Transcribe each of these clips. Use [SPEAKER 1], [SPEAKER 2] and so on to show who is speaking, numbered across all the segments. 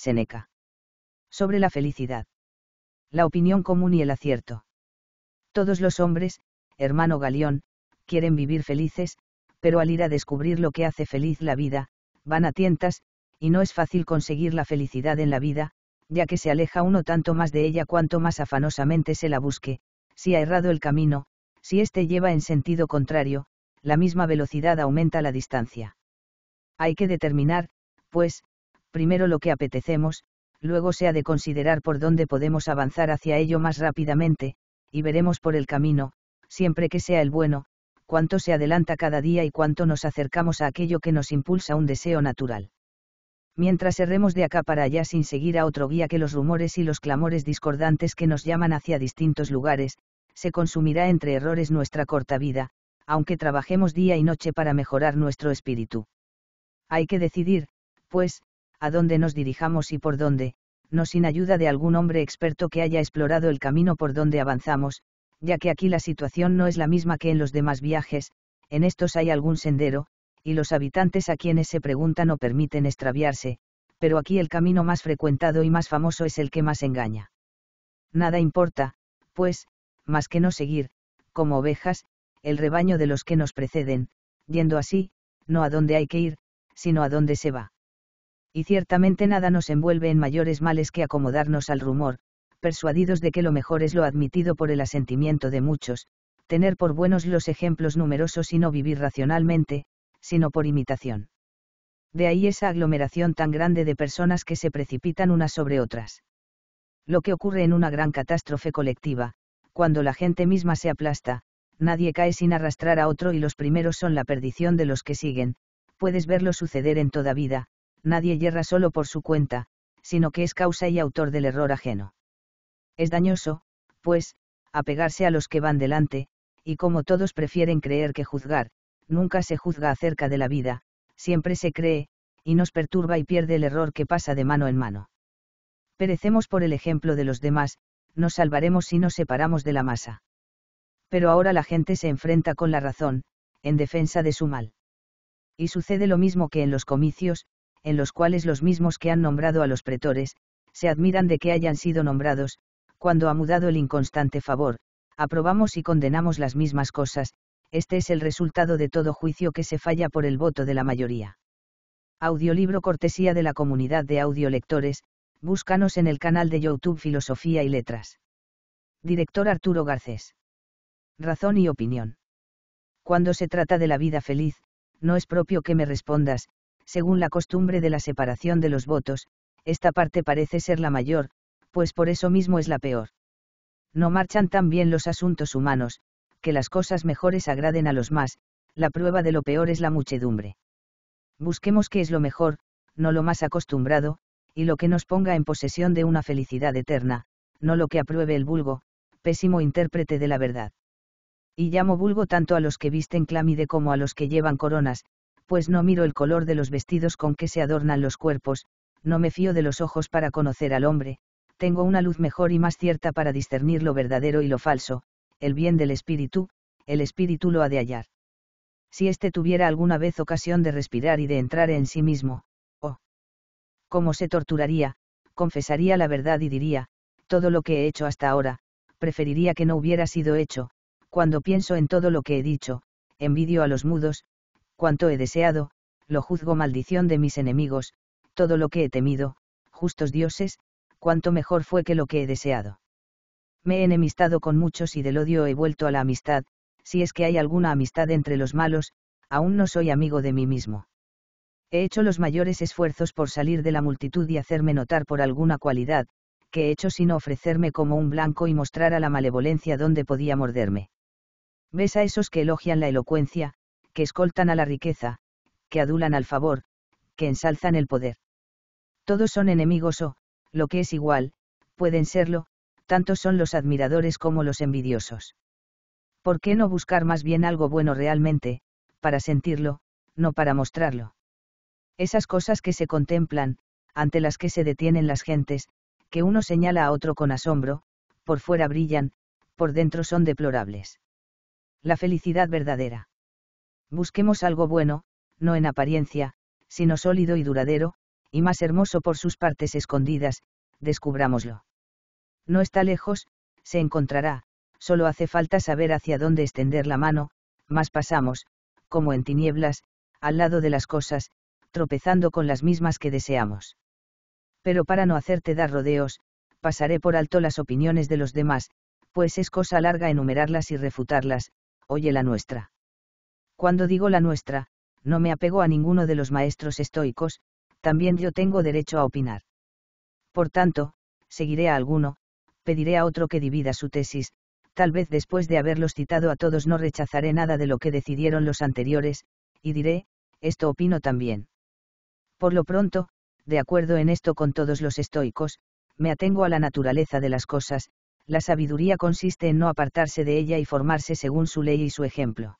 [SPEAKER 1] Seneca. Sobre la felicidad. La opinión común y el acierto. Todos los hombres, hermano Galión, quieren vivir felices, pero al ir a descubrir lo que hace feliz la vida, van a tientas, y no es fácil conseguir la felicidad en la vida, ya que se aleja uno tanto más de ella cuanto más afanosamente se la busque, si ha errado el camino, si éste lleva en sentido contrario, la misma velocidad aumenta la distancia. Hay que determinar, pues, primero lo que apetecemos, luego se ha de considerar por dónde podemos avanzar hacia ello más rápidamente, y veremos por el camino, siempre que sea el bueno, cuánto se adelanta cada día y cuánto nos acercamos a aquello que nos impulsa un deseo natural. Mientras erremos de acá para allá sin seguir a otro guía que los rumores y los clamores discordantes que nos llaman hacia distintos lugares, se consumirá entre errores nuestra corta vida, aunque trabajemos día y noche para mejorar nuestro espíritu. Hay que decidir, pues, a dónde nos dirijamos y por dónde, no sin ayuda de algún hombre experto que haya explorado el camino por donde avanzamos, ya que aquí la situación no es la misma que en los demás viajes, en estos hay algún sendero, y los habitantes a quienes se preguntan o permiten extraviarse, pero aquí el camino más frecuentado y más famoso es el que más engaña. Nada importa, pues, más que no seguir, como ovejas, el rebaño de los que nos preceden, yendo así, no a dónde hay que ir, sino a dónde se va y ciertamente nada nos envuelve en mayores males que acomodarnos al rumor, persuadidos de que lo mejor es lo admitido por el asentimiento de muchos, tener por buenos los ejemplos numerosos y no vivir racionalmente, sino por imitación. De ahí esa aglomeración tan grande de personas que se precipitan unas sobre otras. Lo que ocurre en una gran catástrofe colectiva, cuando la gente misma se aplasta, nadie cae sin arrastrar a otro y los primeros son la perdición de los que siguen, puedes verlo suceder en toda vida, nadie yerra solo por su cuenta, sino que es causa y autor del error ajeno. Es dañoso, pues, apegarse a los que van delante, y como todos prefieren creer que juzgar, nunca se juzga acerca de la vida, siempre se cree, y nos perturba y pierde el error que pasa de mano en mano. Perecemos por el ejemplo de los demás, nos salvaremos si nos separamos de la masa. Pero ahora la gente se enfrenta con la razón, en defensa de su mal. Y sucede lo mismo que en los comicios, en los cuales los mismos que han nombrado a los pretores, se admiran de que hayan sido nombrados, cuando ha mudado el inconstante favor, aprobamos y condenamos las mismas cosas, este es el resultado de todo juicio que se falla por el voto de la mayoría. Audiolibro cortesía de la comunidad de audiolectores, búscanos en el canal de YouTube Filosofía y Letras. Director Arturo Garcés. Razón y opinión. Cuando se trata de la vida feliz, no es propio que me respondas, según la costumbre de la separación de los votos, esta parte parece ser la mayor, pues por eso mismo es la peor. No marchan tan bien los asuntos humanos, que las cosas mejores agraden a los más, la prueba de lo peor es la muchedumbre. Busquemos qué es lo mejor, no lo más acostumbrado, y lo que nos ponga en posesión de una felicidad eterna, no lo que apruebe el vulgo, pésimo intérprete de la verdad. Y llamo vulgo tanto a los que visten clámide como a los que llevan coronas, pues no miro el color de los vestidos con que se adornan los cuerpos, no me fío de los ojos para conocer al hombre, tengo una luz mejor y más cierta para discernir lo verdadero y lo falso, el bien del espíritu, el espíritu lo ha de hallar. Si éste tuviera alguna vez ocasión de respirar y de entrar en sí mismo, oh, cómo se torturaría, confesaría la verdad y diría, todo lo que he hecho hasta ahora, preferiría que no hubiera sido hecho, cuando pienso en todo lo que he dicho, envidio a los mudos, cuanto he deseado, lo juzgo maldición de mis enemigos, todo lo que he temido, justos dioses, cuanto mejor fue que lo que he deseado. Me he enemistado con muchos y del odio he vuelto a la amistad, si es que hay alguna amistad entre los malos, aún no soy amigo de mí mismo. He hecho los mayores esfuerzos por salir de la multitud y hacerme notar por alguna cualidad, que he hecho sino ofrecerme como un blanco y mostrar a la malevolencia donde podía morderme. Ves a esos que elogian la elocuencia, que escoltan a la riqueza, que adulan al favor, que ensalzan el poder. Todos son enemigos o, lo que es igual, pueden serlo, tanto son los admiradores como los envidiosos. ¿Por qué no buscar más bien algo bueno realmente, para sentirlo, no para mostrarlo? Esas cosas que se contemplan, ante las que se detienen las gentes, que uno señala a otro con asombro, por fuera brillan, por dentro son deplorables. La felicidad verdadera. Busquemos algo bueno, no en apariencia, sino sólido y duradero, y más hermoso por sus partes escondidas, descubrámoslo. No está lejos, se encontrará, solo hace falta saber hacia dónde extender la mano, más pasamos, como en tinieblas, al lado de las cosas, tropezando con las mismas que deseamos. Pero para no hacerte dar rodeos, pasaré por alto las opiniones de los demás, pues es cosa larga enumerarlas y refutarlas, oye la nuestra. Cuando digo la nuestra, no me apego a ninguno de los maestros estoicos, también yo tengo derecho a opinar. Por tanto, seguiré a alguno, pediré a otro que divida su tesis, tal vez después de haberlos citado a todos no rechazaré nada de lo que decidieron los anteriores, y diré, esto opino también. Por lo pronto, de acuerdo en esto con todos los estoicos, me atengo a la naturaleza de las cosas, la sabiduría consiste en no apartarse de ella y formarse según su ley y su ejemplo.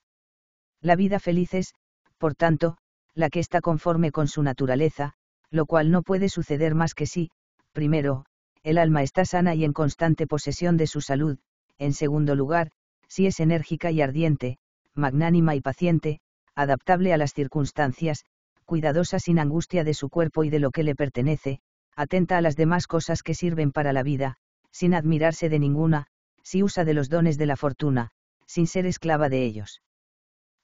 [SPEAKER 1] La vida feliz es, por tanto, la que está conforme con su naturaleza, lo cual no puede suceder más que si, primero, el alma está sana y en constante posesión de su salud, en segundo lugar, si es enérgica y ardiente, magnánima y paciente, adaptable a las circunstancias, cuidadosa sin angustia de su cuerpo y de lo que le pertenece, atenta a las demás cosas que sirven para la vida, sin admirarse de ninguna, si usa de los dones de la fortuna, sin ser esclava de ellos.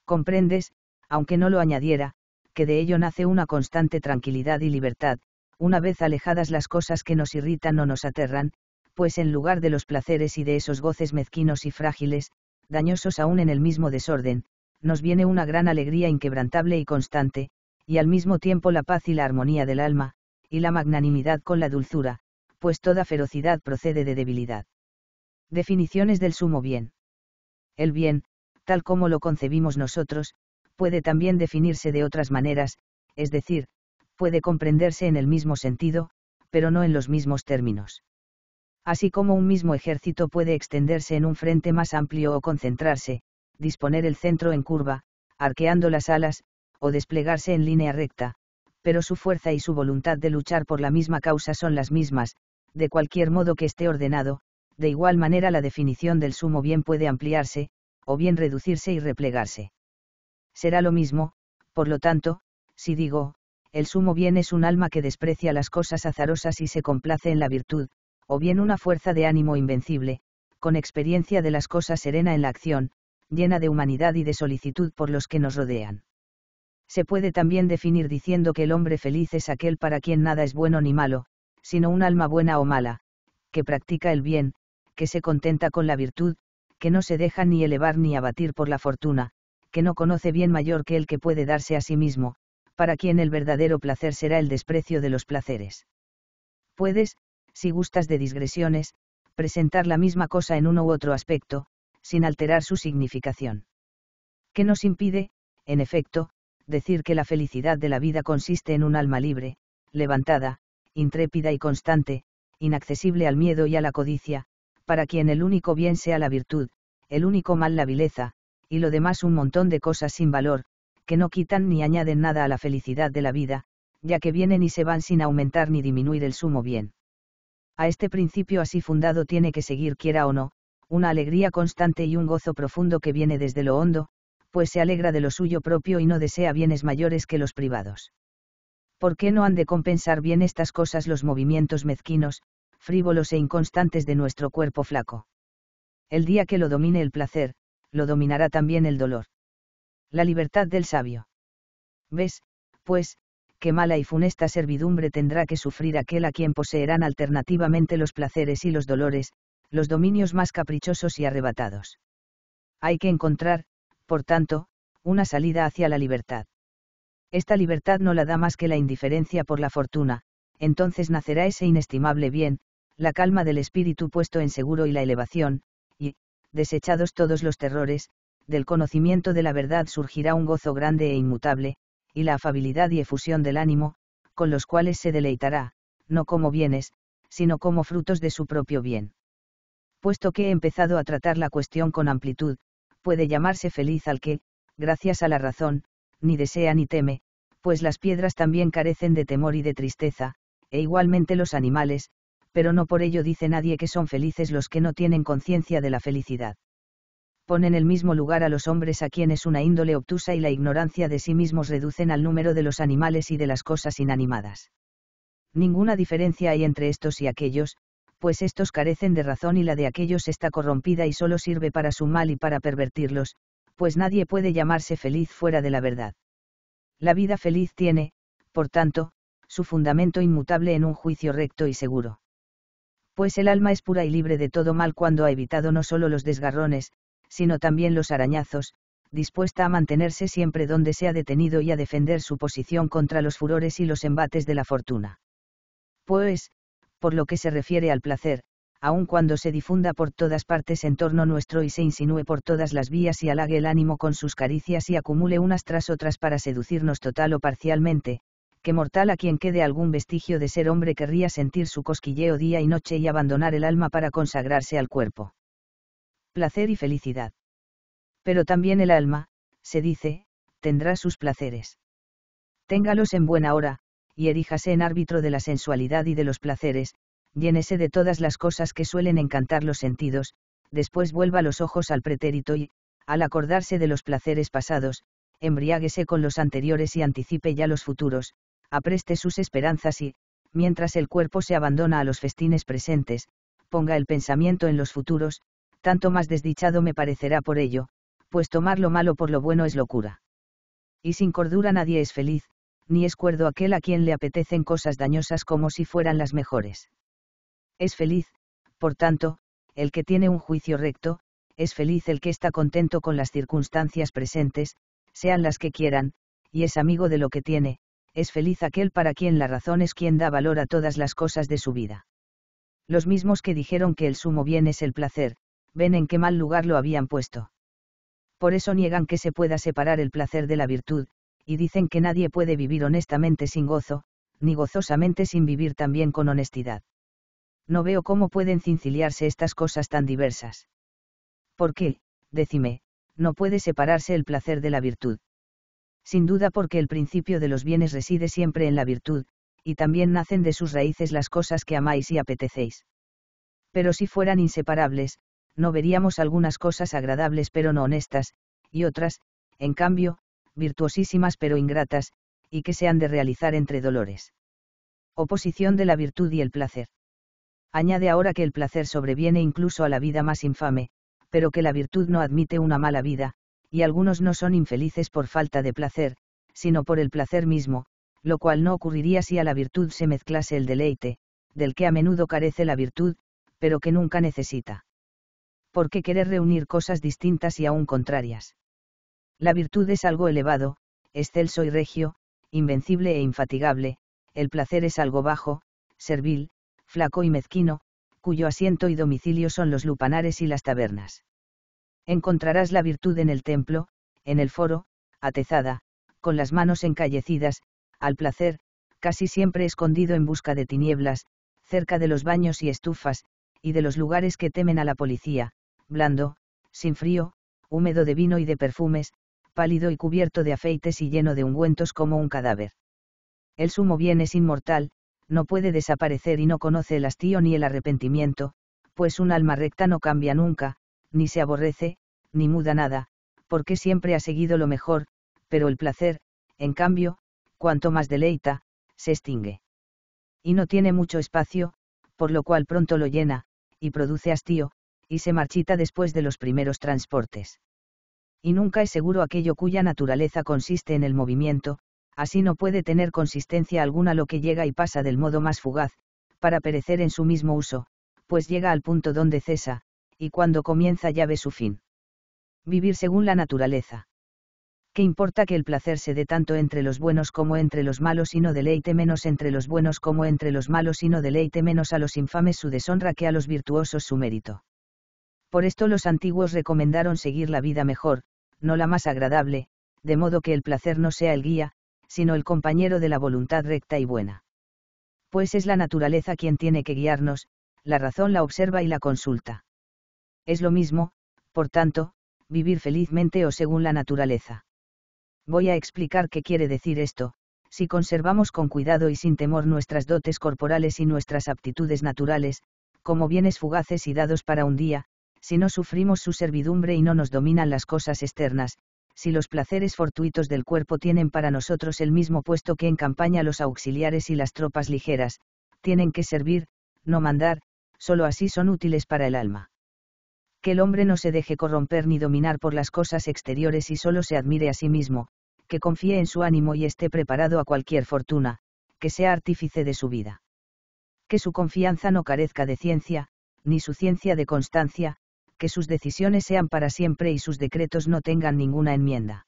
[SPEAKER 1] Comprendes, aunque no lo añadiera, que de ello nace una constante tranquilidad y libertad, una vez alejadas las cosas que nos irritan o nos aterran, pues en lugar de los placeres y de esos goces mezquinos y frágiles, dañosos aún en el mismo desorden, nos viene una gran alegría inquebrantable y constante, y al mismo tiempo la paz y la armonía del alma, y la magnanimidad con la dulzura, pues toda ferocidad procede de debilidad. Definiciones del sumo bien. El bien, tal como lo concebimos nosotros, puede también definirse de otras maneras, es decir, puede comprenderse en el mismo sentido, pero no en los mismos términos. Así como un mismo ejército puede extenderse en un frente más amplio o concentrarse, disponer el centro en curva, arqueando las alas, o desplegarse en línea recta, pero su fuerza y su voluntad de luchar por la misma causa son las mismas, de cualquier modo que esté ordenado, de igual manera la definición del sumo bien puede ampliarse, o bien reducirse y replegarse. Será lo mismo, por lo tanto, si digo, el sumo bien es un alma que desprecia las cosas azarosas y se complace en la virtud, o bien una fuerza de ánimo invencible, con experiencia de las cosas serena en la acción, llena de humanidad y de solicitud por los que nos rodean. Se puede también definir diciendo que el hombre feliz es aquel para quien nada es bueno ni malo, sino un alma buena o mala, que practica el bien, que se contenta con la virtud, que no se deja ni elevar ni abatir por la fortuna, que no conoce bien mayor que el que puede darse a sí mismo, para quien el verdadero placer será el desprecio de los placeres. Puedes, si gustas de digresiones, presentar la misma cosa en uno u otro aspecto, sin alterar su significación. ¿Qué nos impide, en efecto, decir que la felicidad de la vida consiste en un alma libre, levantada, intrépida y constante, inaccesible al miedo y a la codicia, para quien el único bien sea la virtud, el único mal la vileza, y lo demás un montón de cosas sin valor, que no quitan ni añaden nada a la felicidad de la vida, ya que vienen y se van sin aumentar ni disminuir el sumo bien. A este principio así fundado tiene que seguir quiera o no, una alegría constante y un gozo profundo que viene desde lo hondo, pues se alegra de lo suyo propio y no desea bienes mayores que los privados. ¿Por qué no han de compensar bien estas cosas los movimientos mezquinos, frívolos e inconstantes de nuestro cuerpo flaco. El día que lo domine el placer, lo dominará también el dolor. La libertad del sabio. ¿Ves, pues, qué mala y funesta servidumbre tendrá que sufrir aquel a quien poseerán alternativamente los placeres y los dolores, los dominios más caprichosos y arrebatados. Hay que encontrar, por tanto, una salida hacia la libertad. Esta libertad no la da más que la indiferencia por la fortuna, entonces nacerá ese inestimable bien, la calma del espíritu puesto en seguro y la elevación, y, desechados todos los terrores, del conocimiento de la verdad surgirá un gozo grande e inmutable, y la afabilidad y efusión del ánimo, con los cuales se deleitará, no como bienes, sino como frutos de su propio bien. Puesto que he empezado a tratar la cuestión con amplitud, puede llamarse feliz al que, gracias a la razón, ni desea ni teme, pues las piedras también carecen de temor y de tristeza, e igualmente los animales, pero no por ello dice nadie que son felices los que no tienen conciencia de la felicidad. Ponen el mismo lugar a los hombres a quienes una índole obtusa y la ignorancia de sí mismos reducen al número de los animales y de las cosas inanimadas. Ninguna diferencia hay entre estos y aquellos, pues estos carecen de razón y la de aquellos está corrompida y solo sirve para su mal y para pervertirlos, pues nadie puede llamarse feliz fuera de la verdad. La vida feliz tiene, por tanto, su fundamento inmutable en un juicio recto y seguro pues el alma es pura y libre de todo mal cuando ha evitado no solo los desgarrones, sino también los arañazos, dispuesta a mantenerse siempre donde se ha detenido y a defender su posición contra los furores y los embates de la fortuna. Pues, por lo que se refiere al placer, aun cuando se difunda por todas partes en torno nuestro y se insinúe por todas las vías y halague el ánimo con sus caricias y acumule unas tras otras para seducirnos total o parcialmente, que mortal a quien quede algún vestigio de ser hombre querría sentir su cosquilleo día y noche y abandonar el alma para consagrarse al cuerpo. Placer y felicidad. Pero también el alma, se dice, tendrá sus placeres. Téngalos en buena hora, y eríjase en árbitro de la sensualidad y de los placeres, llénese de todas las cosas que suelen encantar los sentidos, después vuelva los ojos al pretérito y, al acordarse de los placeres pasados, embriáguese con los anteriores y anticipe ya los futuros, apreste sus esperanzas y, mientras el cuerpo se abandona a los festines presentes, ponga el pensamiento en los futuros, tanto más desdichado me parecerá por ello, pues tomar lo malo por lo bueno es locura. Y sin cordura nadie es feliz, ni es cuerdo aquel a quien le apetecen cosas dañosas como si fueran las mejores. Es feliz, por tanto, el que tiene un juicio recto, es feliz el que está contento con las circunstancias presentes, sean las que quieran, y es amigo de lo que tiene, es feliz aquel para quien la razón es quien da valor a todas las cosas de su vida. Los mismos que dijeron que el sumo bien es el placer, ven en qué mal lugar lo habían puesto. Por eso niegan que se pueda separar el placer de la virtud, y dicen que nadie puede vivir honestamente sin gozo, ni gozosamente sin vivir también con honestidad. No veo cómo pueden cinciliarse estas cosas tan diversas. ¿Por qué, decime, no puede separarse el placer de la virtud? sin duda porque el principio de los bienes reside siempre en la virtud, y también nacen de sus raíces las cosas que amáis y apetecéis. Pero si fueran inseparables, no veríamos algunas cosas agradables pero no honestas, y otras, en cambio, virtuosísimas pero ingratas, y que se han de realizar entre dolores. Oposición de la virtud y el placer. Añade ahora que el placer sobreviene incluso a la vida más infame, pero que la virtud no admite una mala vida, y algunos no son infelices por falta de placer, sino por el placer mismo, lo cual no ocurriría si a la virtud se mezclase el deleite, del que a menudo carece la virtud, pero que nunca necesita. ¿Por qué querer reunir cosas distintas y aún contrarias? La virtud es algo elevado, excelso y regio, invencible e infatigable, el placer es algo bajo, servil, flaco y mezquino, cuyo asiento y domicilio son los lupanares y las tabernas encontrarás la virtud en el templo, en el foro, atezada, con las manos encallecidas, al placer, casi siempre escondido en busca de tinieblas, cerca de los baños y estufas, y de los lugares que temen a la policía, blando, sin frío, húmedo de vino y de perfumes, pálido y cubierto de afeites y lleno de ungüentos como un cadáver. El sumo bien es inmortal, no puede desaparecer y no conoce el hastío ni el arrepentimiento, pues un alma recta no cambia nunca, ni se aborrece, ni muda nada, porque siempre ha seguido lo mejor, pero el placer, en cambio, cuanto más deleita, se extingue. Y no tiene mucho espacio, por lo cual pronto lo llena, y produce hastío, y se marchita después de los primeros transportes. Y nunca es seguro aquello cuya naturaleza consiste en el movimiento, así no puede tener consistencia alguna lo que llega y pasa del modo más fugaz, para perecer en su mismo uso, pues llega al punto donde cesa, y cuando comienza ya ve su fin. Vivir según la naturaleza. ¿Qué importa que el placer se dé tanto entre los buenos como entre los malos y no deleite menos entre los buenos como entre los malos y no deleite menos a los infames su deshonra que a los virtuosos su mérito? Por esto los antiguos recomendaron seguir la vida mejor, no la más agradable, de modo que el placer no sea el guía, sino el compañero de la voluntad recta y buena. Pues es la naturaleza quien tiene que guiarnos, la razón la observa y la consulta. Es lo mismo, por tanto, vivir felizmente o según la naturaleza. Voy a explicar qué quiere decir esto, si conservamos con cuidado y sin temor nuestras dotes corporales y nuestras aptitudes naturales, como bienes fugaces y dados para un día, si no sufrimos su servidumbre y no nos dominan las cosas externas, si los placeres fortuitos del cuerpo tienen para nosotros el mismo puesto que en campaña los auxiliares y las tropas ligeras, tienen que servir, no mandar, solo así son útiles para el alma que el hombre no se deje corromper ni dominar por las cosas exteriores y solo se admire a sí mismo, que confíe en su ánimo y esté preparado a cualquier fortuna, que sea artífice de su vida. Que su confianza no carezca de ciencia, ni su ciencia de constancia, que sus decisiones sean para siempre y sus decretos no tengan ninguna enmienda.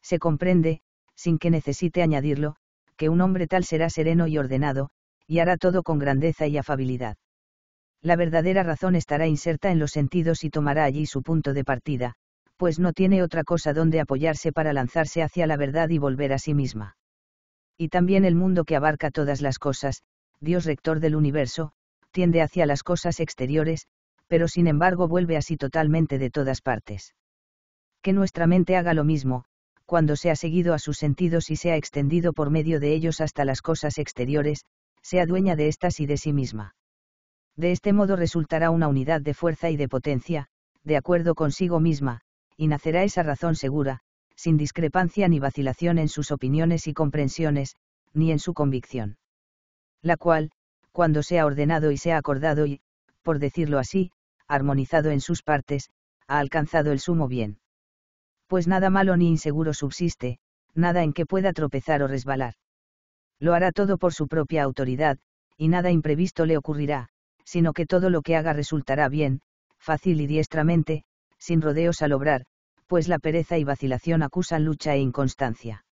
[SPEAKER 1] Se comprende, sin que necesite añadirlo, que un hombre tal será sereno y ordenado, y hará todo con grandeza y afabilidad la verdadera razón estará inserta en los sentidos y tomará allí su punto de partida, pues no tiene otra cosa donde apoyarse para lanzarse hacia la verdad y volver a sí misma. Y también el mundo que abarca todas las cosas, Dios rector del universo, tiende hacia las cosas exteriores, pero sin embargo vuelve así totalmente de todas partes. Que nuestra mente haga lo mismo, cuando se ha seguido a sus sentidos y se ha extendido por medio de ellos hasta las cosas exteriores, sea dueña de estas y de sí misma. De este modo resultará una unidad de fuerza y de potencia, de acuerdo consigo misma, y nacerá esa razón segura, sin discrepancia ni vacilación en sus opiniones y comprensiones, ni en su convicción. La cual, cuando sea ordenado y sea acordado y, por decirlo así, armonizado en sus partes, ha alcanzado el sumo bien. Pues nada malo ni inseguro subsiste, nada en que pueda tropezar o resbalar. Lo hará todo por su propia autoridad, y nada imprevisto le ocurrirá, sino que todo lo que haga resultará bien, fácil y diestramente, sin rodeos al obrar, pues la pereza y vacilación acusan lucha e inconstancia.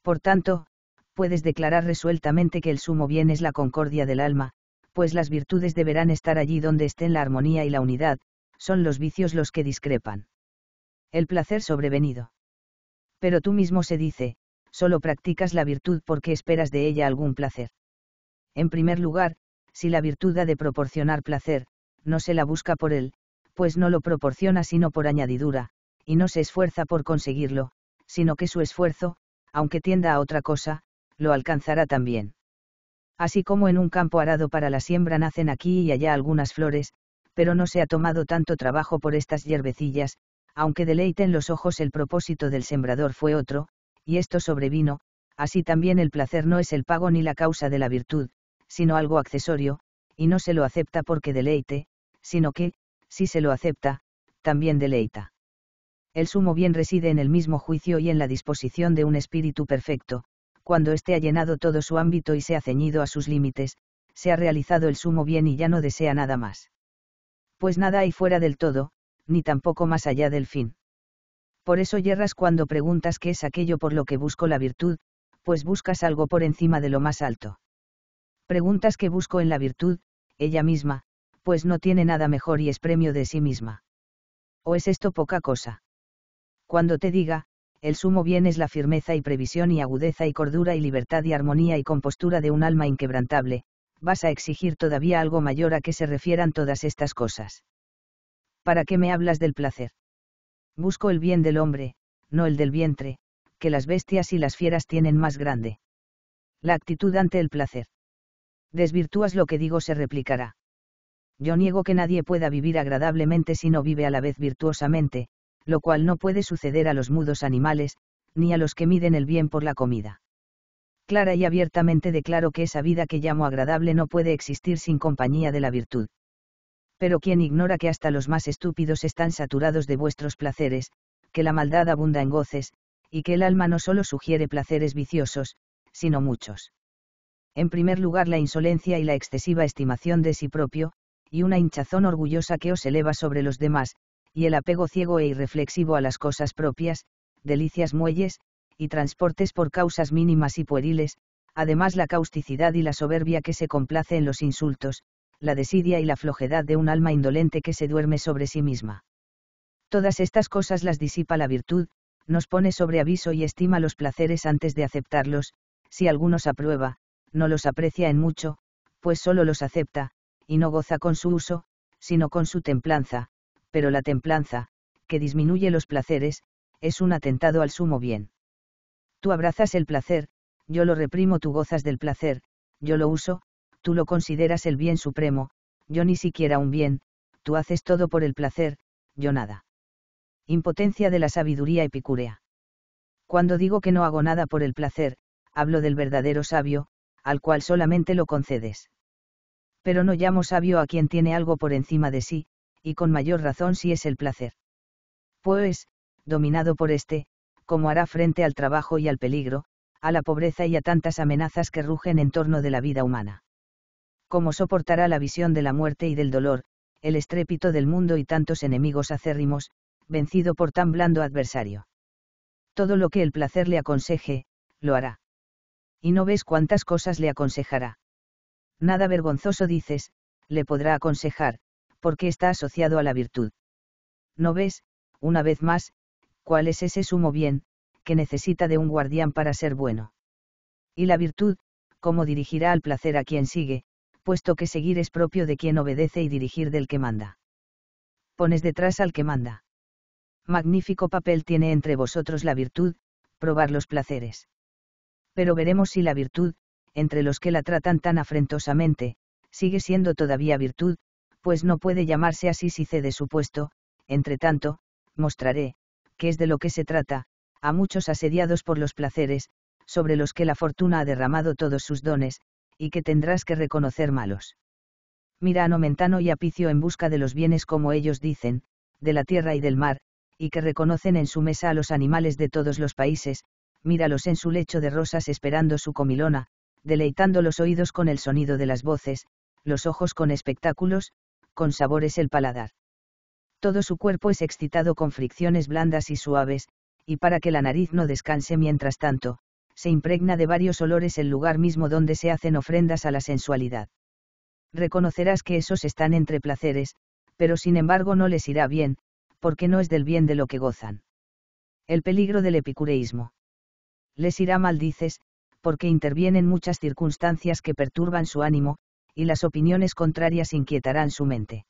[SPEAKER 1] Por tanto, puedes declarar resueltamente que el sumo bien es la concordia del alma, pues las virtudes deberán estar allí donde estén la armonía y la unidad, son los vicios los que discrepan. El placer sobrevenido. Pero tú mismo se dice, solo practicas la virtud porque esperas de ella algún placer. En primer lugar, si la virtud ha de proporcionar placer, no se la busca por él, pues no lo proporciona sino por añadidura, y no se esfuerza por conseguirlo, sino que su esfuerzo, aunque tienda a otra cosa, lo alcanzará también. Así como en un campo arado para la siembra nacen aquí y allá algunas flores, pero no se ha tomado tanto trabajo por estas hierbecillas, aunque deleiten los ojos el propósito del sembrador fue otro, y esto sobrevino, así también el placer no es el pago ni la causa de la virtud, sino algo accesorio, y no se lo acepta porque deleite, sino que, si se lo acepta, también deleita. El sumo bien reside en el mismo juicio y en la disposición de un espíritu perfecto, cuando éste ha llenado todo su ámbito y se ha ceñido a sus límites, se ha realizado el sumo bien y ya no desea nada más. Pues nada hay fuera del todo, ni tampoco más allá del fin. Por eso yerras cuando preguntas qué es aquello por lo que busco la virtud, pues buscas algo por encima de lo más alto preguntas que busco en la virtud, ella misma, pues no tiene nada mejor y es premio de sí misma. ¿O es esto poca cosa? Cuando te diga, el sumo bien es la firmeza y previsión y agudeza y cordura y libertad y armonía y compostura de un alma inquebrantable, vas a exigir todavía algo mayor a que se refieran todas estas cosas. ¿Para qué me hablas del placer? Busco el bien del hombre, no el del vientre, que las bestias y las fieras tienen más grande. La actitud ante el placer. Desvirtúas lo que digo se replicará. Yo niego que nadie pueda vivir agradablemente si no vive a la vez virtuosamente, lo cual no puede suceder a los mudos animales, ni a los que miden el bien por la comida. Clara y abiertamente declaro que esa vida que llamo agradable no puede existir sin compañía de la virtud. Pero quien ignora que hasta los más estúpidos están saturados de vuestros placeres, que la maldad abunda en goces, y que el alma no solo sugiere placeres viciosos, sino muchos en primer lugar la insolencia y la excesiva estimación de sí propio, y una hinchazón orgullosa que os eleva sobre los demás, y el apego ciego e irreflexivo a las cosas propias, delicias muelles, y transportes por causas mínimas y pueriles, además la causticidad y la soberbia que se complace en los insultos, la desidia y la flojedad de un alma indolente que se duerme sobre sí misma. Todas estas cosas las disipa la virtud, nos pone sobre aviso y estima los placeres antes de aceptarlos, si algunos aprueba, no los aprecia en mucho, pues solo los acepta, y no goza con su uso, sino con su templanza, pero la templanza, que disminuye los placeres, es un atentado al sumo bien. Tú abrazas el placer, yo lo reprimo, tú gozas del placer, yo lo uso, tú lo consideras el bien supremo, yo ni siquiera un bien, tú haces todo por el placer, yo nada. Impotencia de la sabiduría epicúrea. Cuando digo que no hago nada por el placer, hablo del verdadero sabio, al cual solamente lo concedes. Pero no llamo sabio a quien tiene algo por encima de sí, y con mayor razón si es el placer. Pues, dominado por este, ¿cómo hará frente al trabajo y al peligro, a la pobreza y a tantas amenazas que rugen en torno de la vida humana. Cómo soportará la visión de la muerte y del dolor, el estrépito del mundo y tantos enemigos acérrimos, vencido por tan blando adversario. Todo lo que el placer le aconseje, lo hará y no ves cuántas cosas le aconsejará. Nada vergonzoso dices, le podrá aconsejar, porque está asociado a la virtud. No ves, una vez más, cuál es ese sumo bien, que necesita de un guardián para ser bueno. Y la virtud, cómo dirigirá al placer a quien sigue, puesto que seguir es propio de quien obedece y dirigir del que manda. Pones detrás al que manda. Magnífico papel tiene entre vosotros la virtud, probar los placeres pero veremos si la virtud, entre los que la tratan tan afrentosamente, sigue siendo todavía virtud, pues no puede llamarse así si cede su puesto, entre tanto, mostraré, que es de lo que se trata, a muchos asediados por los placeres, sobre los que la fortuna ha derramado todos sus dones, y que tendrás que reconocer malos. Mira a Nomentano y a Picio en busca de los bienes como ellos dicen, de la tierra y del mar, y que reconocen en su mesa a los animales de todos los países, míralos en su lecho de rosas esperando su comilona, deleitando los oídos con el sonido de las voces, los ojos con espectáculos, con sabores el paladar. Todo su cuerpo es excitado con fricciones blandas y suaves, y para que la nariz no descanse mientras tanto, se impregna de varios olores el lugar mismo donde se hacen ofrendas a la sensualidad. Reconocerás que esos están entre placeres, pero sin embargo no les irá bien, porque no es del bien de lo que gozan. El peligro del epicureísmo les irá maldices, porque intervienen muchas circunstancias que perturban su ánimo, y las opiniones contrarias inquietarán su mente.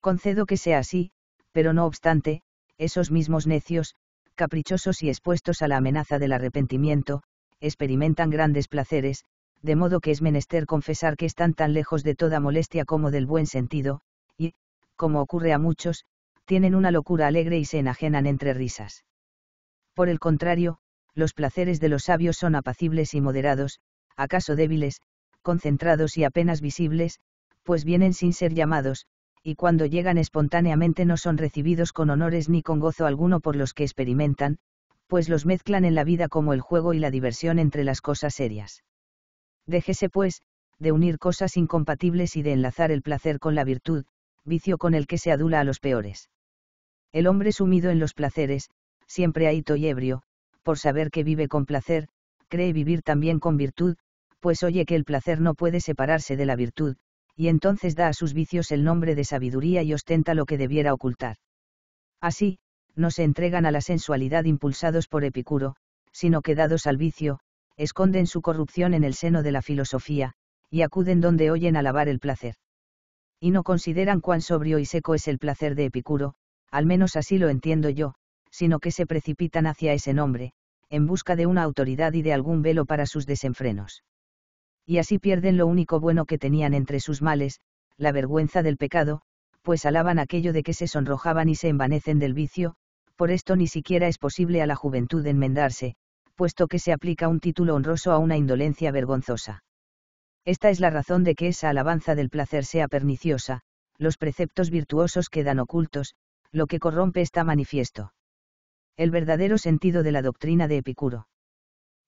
[SPEAKER 1] Concedo que sea así, pero no obstante, esos mismos necios, caprichosos y expuestos a la amenaza del arrepentimiento, experimentan grandes placeres, de modo que es menester confesar que están tan lejos de toda molestia como del buen sentido, y, como ocurre a muchos, tienen una locura alegre y se enajenan entre risas. Por el contrario, los placeres de los sabios son apacibles y moderados, acaso débiles, concentrados y apenas visibles, pues vienen sin ser llamados, y cuando llegan espontáneamente no son recibidos con honores ni con gozo alguno por los que experimentan, pues los mezclan en la vida como el juego y la diversión entre las cosas serias. Déjese, pues, de unir cosas incompatibles y de enlazar el placer con la virtud, vicio con el que se adula a los peores. El hombre sumido en los placeres, siempre ahito y ebrio, por saber que vive con placer, cree vivir también con virtud, pues oye que el placer no puede separarse de la virtud, y entonces da a sus vicios el nombre de sabiduría y ostenta lo que debiera ocultar. Así, no se entregan a la sensualidad impulsados por Epicuro, sino que dados al vicio, esconden su corrupción en el seno de la filosofía, y acuden donde oyen alabar el placer. Y no consideran cuán sobrio y seco es el placer de Epicuro, al menos así lo entiendo yo, sino que se precipitan hacia ese nombre, en busca de una autoridad y de algún velo para sus desenfrenos. Y así pierden lo único bueno que tenían entre sus males, la vergüenza del pecado, pues alaban aquello de que se sonrojaban y se envanecen del vicio, por esto ni siquiera es posible a la juventud enmendarse, puesto que se aplica un título honroso a una indolencia vergonzosa. Esta es la razón de que esa alabanza del placer sea perniciosa, los preceptos virtuosos quedan ocultos, lo que corrompe está manifiesto el verdadero sentido de la doctrina de Epicuro.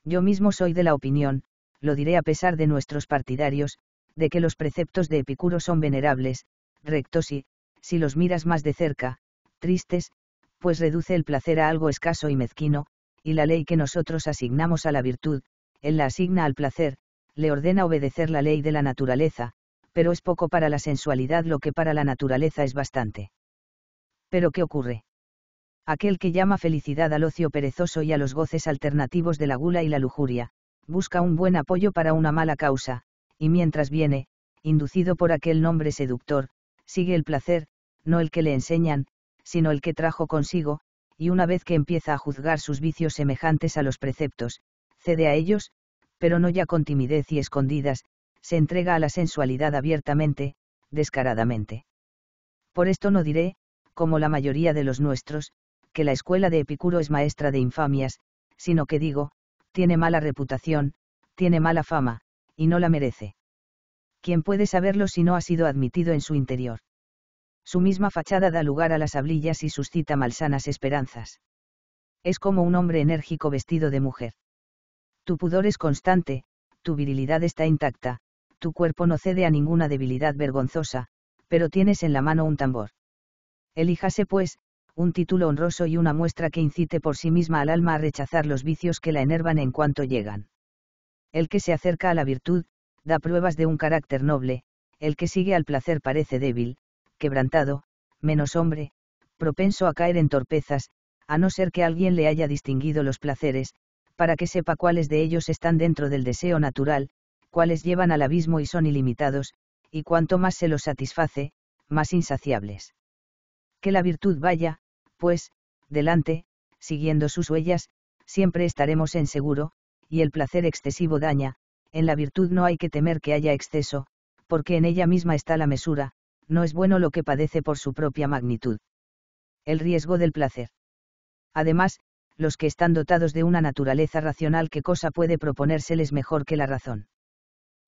[SPEAKER 1] Yo mismo soy de la opinión, lo diré a pesar de nuestros partidarios, de que los preceptos de Epicuro son venerables, rectos y, si los miras más de cerca, tristes, pues reduce el placer a algo escaso y mezquino, y la ley que nosotros asignamos a la virtud, él la asigna al placer, le ordena obedecer la ley de la naturaleza, pero es poco para la sensualidad lo que para la naturaleza es bastante. Pero ¿qué ocurre? aquel que llama felicidad al ocio perezoso y a los goces alternativos de la gula y la lujuria, busca un buen apoyo para una mala causa, y mientras viene, inducido por aquel nombre seductor, sigue el placer, no el que le enseñan, sino el que trajo consigo, y una vez que empieza a juzgar sus vicios semejantes a los preceptos, cede a ellos, pero no ya con timidez y escondidas, se entrega a la sensualidad abiertamente, descaradamente. Por esto no diré, como la mayoría de los nuestros, que la escuela de Epicuro es maestra de infamias, sino que digo, tiene mala reputación, tiene mala fama, y no la merece. ¿Quién puede saberlo si no ha sido admitido en su interior? Su misma fachada da lugar a las hablillas y suscita malsanas esperanzas. Es como un hombre enérgico vestido de mujer. Tu pudor es constante, tu virilidad está intacta, tu cuerpo no cede a ninguna debilidad vergonzosa, pero tienes en la mano un tambor. Elíjase pues, un título honroso y una muestra que incite por sí misma al alma a rechazar los vicios que la enervan en cuanto llegan. El que se acerca a la virtud, da pruebas de un carácter noble, el que sigue al placer parece débil, quebrantado, menos hombre, propenso a caer en torpezas, a no ser que alguien le haya distinguido los placeres, para que sepa cuáles de ellos están dentro del deseo natural, cuáles llevan al abismo y son ilimitados, y cuanto más se los satisface, más insaciables. Que la virtud vaya, pues, delante, siguiendo sus huellas, siempre estaremos en seguro, y el placer excesivo daña, en la virtud no hay que temer que haya exceso, porque en ella misma está la mesura, no es bueno lo que padece por su propia magnitud. El riesgo del placer. Además, los que están dotados de una naturaleza racional, ¿qué cosa puede proponérseles mejor que la razón?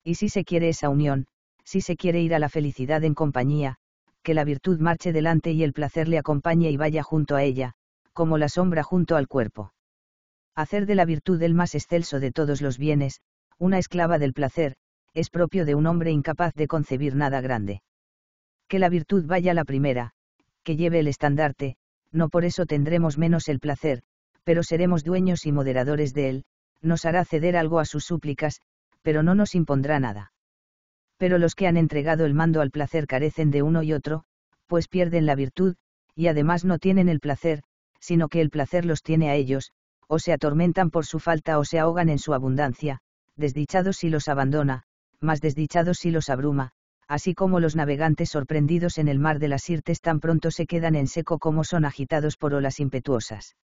[SPEAKER 1] Y si se quiere esa unión, si se quiere ir a la felicidad en compañía, que la virtud marche delante y el placer le acompañe y vaya junto a ella, como la sombra junto al cuerpo. Hacer de la virtud el más excelso de todos los bienes, una esclava del placer, es propio de un hombre incapaz de concebir nada grande. Que la virtud vaya la primera, que lleve el estandarte, no por eso tendremos menos el placer, pero seremos dueños y moderadores de él, nos hará ceder algo a sus súplicas, pero no nos impondrá nada pero los que han entregado el mando al placer carecen de uno y otro, pues pierden la virtud, y además no tienen el placer, sino que el placer los tiene a ellos, o se atormentan por su falta o se ahogan en su abundancia, desdichados si los abandona, más desdichados si los abruma, así como los navegantes sorprendidos en el mar de las irtes tan pronto se quedan en seco como son agitados por olas impetuosas.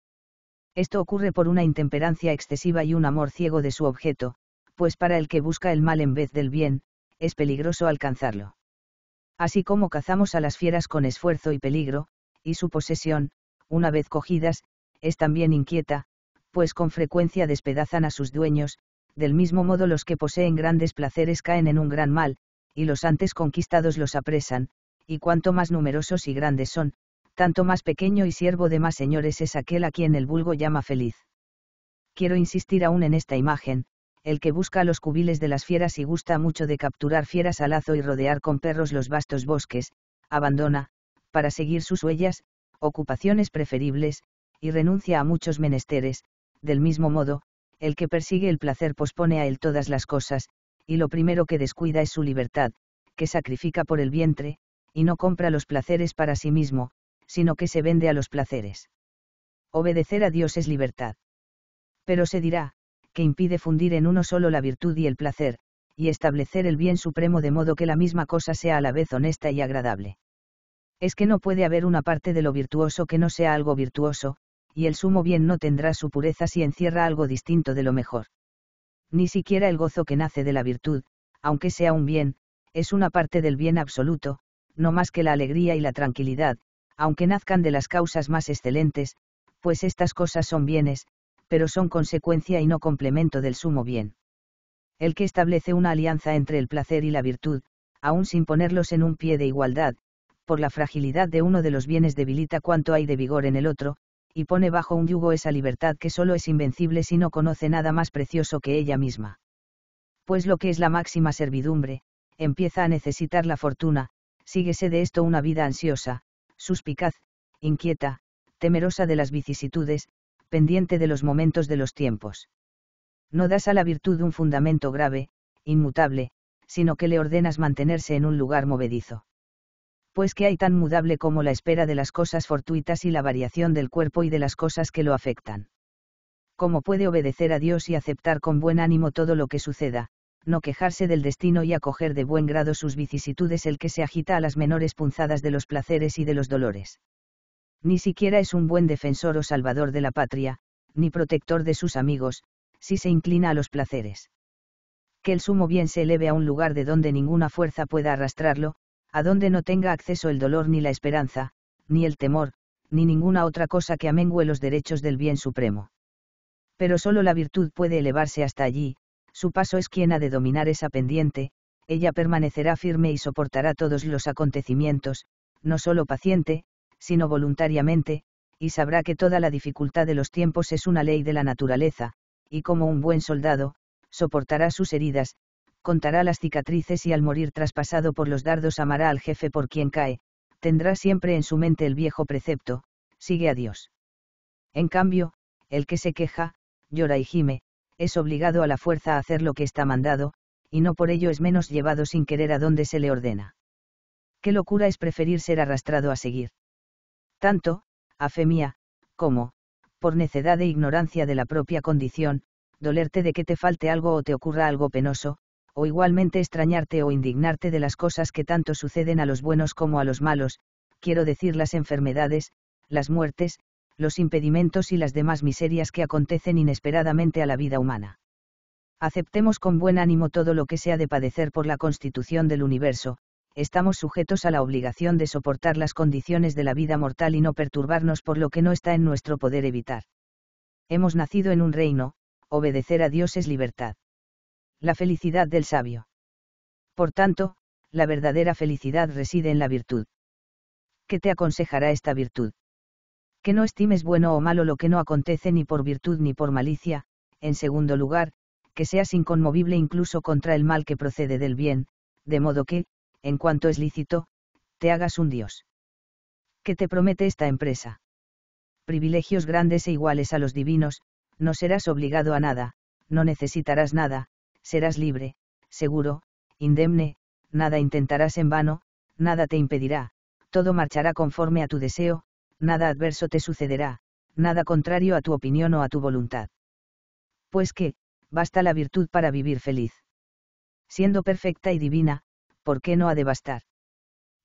[SPEAKER 1] Esto ocurre por una intemperancia excesiva y un amor ciego de su objeto, pues para el que busca el mal en vez del bien, es peligroso alcanzarlo. Así como cazamos a las fieras con esfuerzo y peligro, y su posesión, una vez cogidas, es también inquieta, pues con frecuencia despedazan a sus dueños, del mismo modo los que poseen grandes placeres caen en un gran mal, y los antes conquistados los apresan, y cuanto más numerosos y grandes son, tanto más pequeño y siervo de más señores es aquel a quien el vulgo llama feliz. Quiero insistir aún en esta imagen, el que busca los cubiles de las fieras y gusta mucho de capturar fieras al lazo y rodear con perros los vastos bosques, abandona, para seguir sus huellas, ocupaciones preferibles, y renuncia a muchos menesteres, del mismo modo, el que persigue el placer pospone a él todas las cosas, y lo primero que descuida es su libertad, que sacrifica por el vientre, y no compra los placeres para sí mismo, sino que se vende a los placeres. Obedecer a Dios es libertad. Pero se dirá, que impide fundir en uno solo la virtud y el placer, y establecer el bien supremo de modo que la misma cosa sea a la vez honesta y agradable. Es que no puede haber una parte de lo virtuoso que no sea algo virtuoso, y el sumo bien no tendrá su pureza si encierra algo distinto de lo mejor. Ni siquiera el gozo que nace de la virtud, aunque sea un bien, es una parte del bien absoluto, no más que la alegría y la tranquilidad, aunque nazcan de las causas más excelentes, pues estas cosas son bienes, pero son consecuencia y no complemento del sumo bien. El que establece una alianza entre el placer y la virtud, aun sin ponerlos en un pie de igualdad, por la fragilidad de uno de los bienes debilita cuanto hay de vigor en el otro, y pone bajo un yugo esa libertad que solo es invencible si no conoce nada más precioso que ella misma. Pues lo que es la máxima servidumbre, empieza a necesitar la fortuna, síguese de esto una vida ansiosa, suspicaz, inquieta, temerosa de las vicisitudes, pendiente de los momentos de los tiempos. No das a la virtud un fundamento grave, inmutable, sino que le ordenas mantenerse en un lugar movedizo. Pues que hay tan mudable como la espera de las cosas fortuitas y la variación del cuerpo y de las cosas que lo afectan. ¿Cómo puede obedecer a Dios y aceptar con buen ánimo todo lo que suceda, no quejarse del destino y acoger de buen grado sus vicisitudes el que se agita a las menores punzadas de los placeres y de los dolores. Ni siquiera es un buen defensor o salvador de la patria, ni protector de sus amigos, si se inclina a los placeres. Que el sumo bien se eleve a un lugar de donde ninguna fuerza pueda arrastrarlo, a donde no tenga acceso el dolor ni la esperanza, ni el temor, ni ninguna otra cosa que amengüe los derechos del bien supremo. Pero solo la virtud puede elevarse hasta allí, su paso es quien ha de dominar esa pendiente, ella permanecerá firme y soportará todos los acontecimientos, no solo paciente, sino voluntariamente, y sabrá que toda la dificultad de los tiempos es una ley de la naturaleza, y como un buen soldado, soportará sus heridas, contará las cicatrices y al morir traspasado por los dardos amará al jefe por quien cae, tendrá siempre en su mente el viejo precepto, sigue a Dios. En cambio, el que se queja, llora y gime, es obligado a la fuerza a hacer lo que está mandado, y no por ello es menos llevado sin querer a donde se le ordena. Qué locura es preferir ser arrastrado a seguir tanto, a fe mía, como, por necedad e ignorancia de la propia condición, dolerte de que te falte algo o te ocurra algo penoso, o igualmente extrañarte o indignarte de las cosas que tanto suceden a los buenos como a los malos, quiero decir las enfermedades, las muertes, los impedimentos y las demás miserias que acontecen inesperadamente a la vida humana. Aceptemos con buen ánimo todo lo que sea de padecer por la constitución del universo, estamos sujetos a la obligación de soportar las condiciones de la vida mortal y no perturbarnos por lo que no está en nuestro poder evitar. Hemos nacido en un reino, obedecer a Dios es libertad. La felicidad del sabio. Por tanto, la verdadera felicidad reside en la virtud. ¿Qué te aconsejará esta virtud? Que no estimes bueno o malo lo que no acontece ni por virtud ni por malicia, en segundo lugar, que seas inconmovible incluso contra el mal que procede del bien, de modo que, en cuanto es lícito, te hagas un dios. ¿Qué te promete esta empresa? Privilegios grandes e iguales a los divinos, no serás obligado a nada, no necesitarás nada, serás libre, seguro, indemne, nada intentarás en vano, nada te impedirá, todo marchará conforme a tu deseo, nada adverso te sucederá, nada contrario a tu opinión o a tu voluntad. Pues que, basta la virtud para vivir feliz. Siendo perfecta y divina, ¿por qué no a devastar?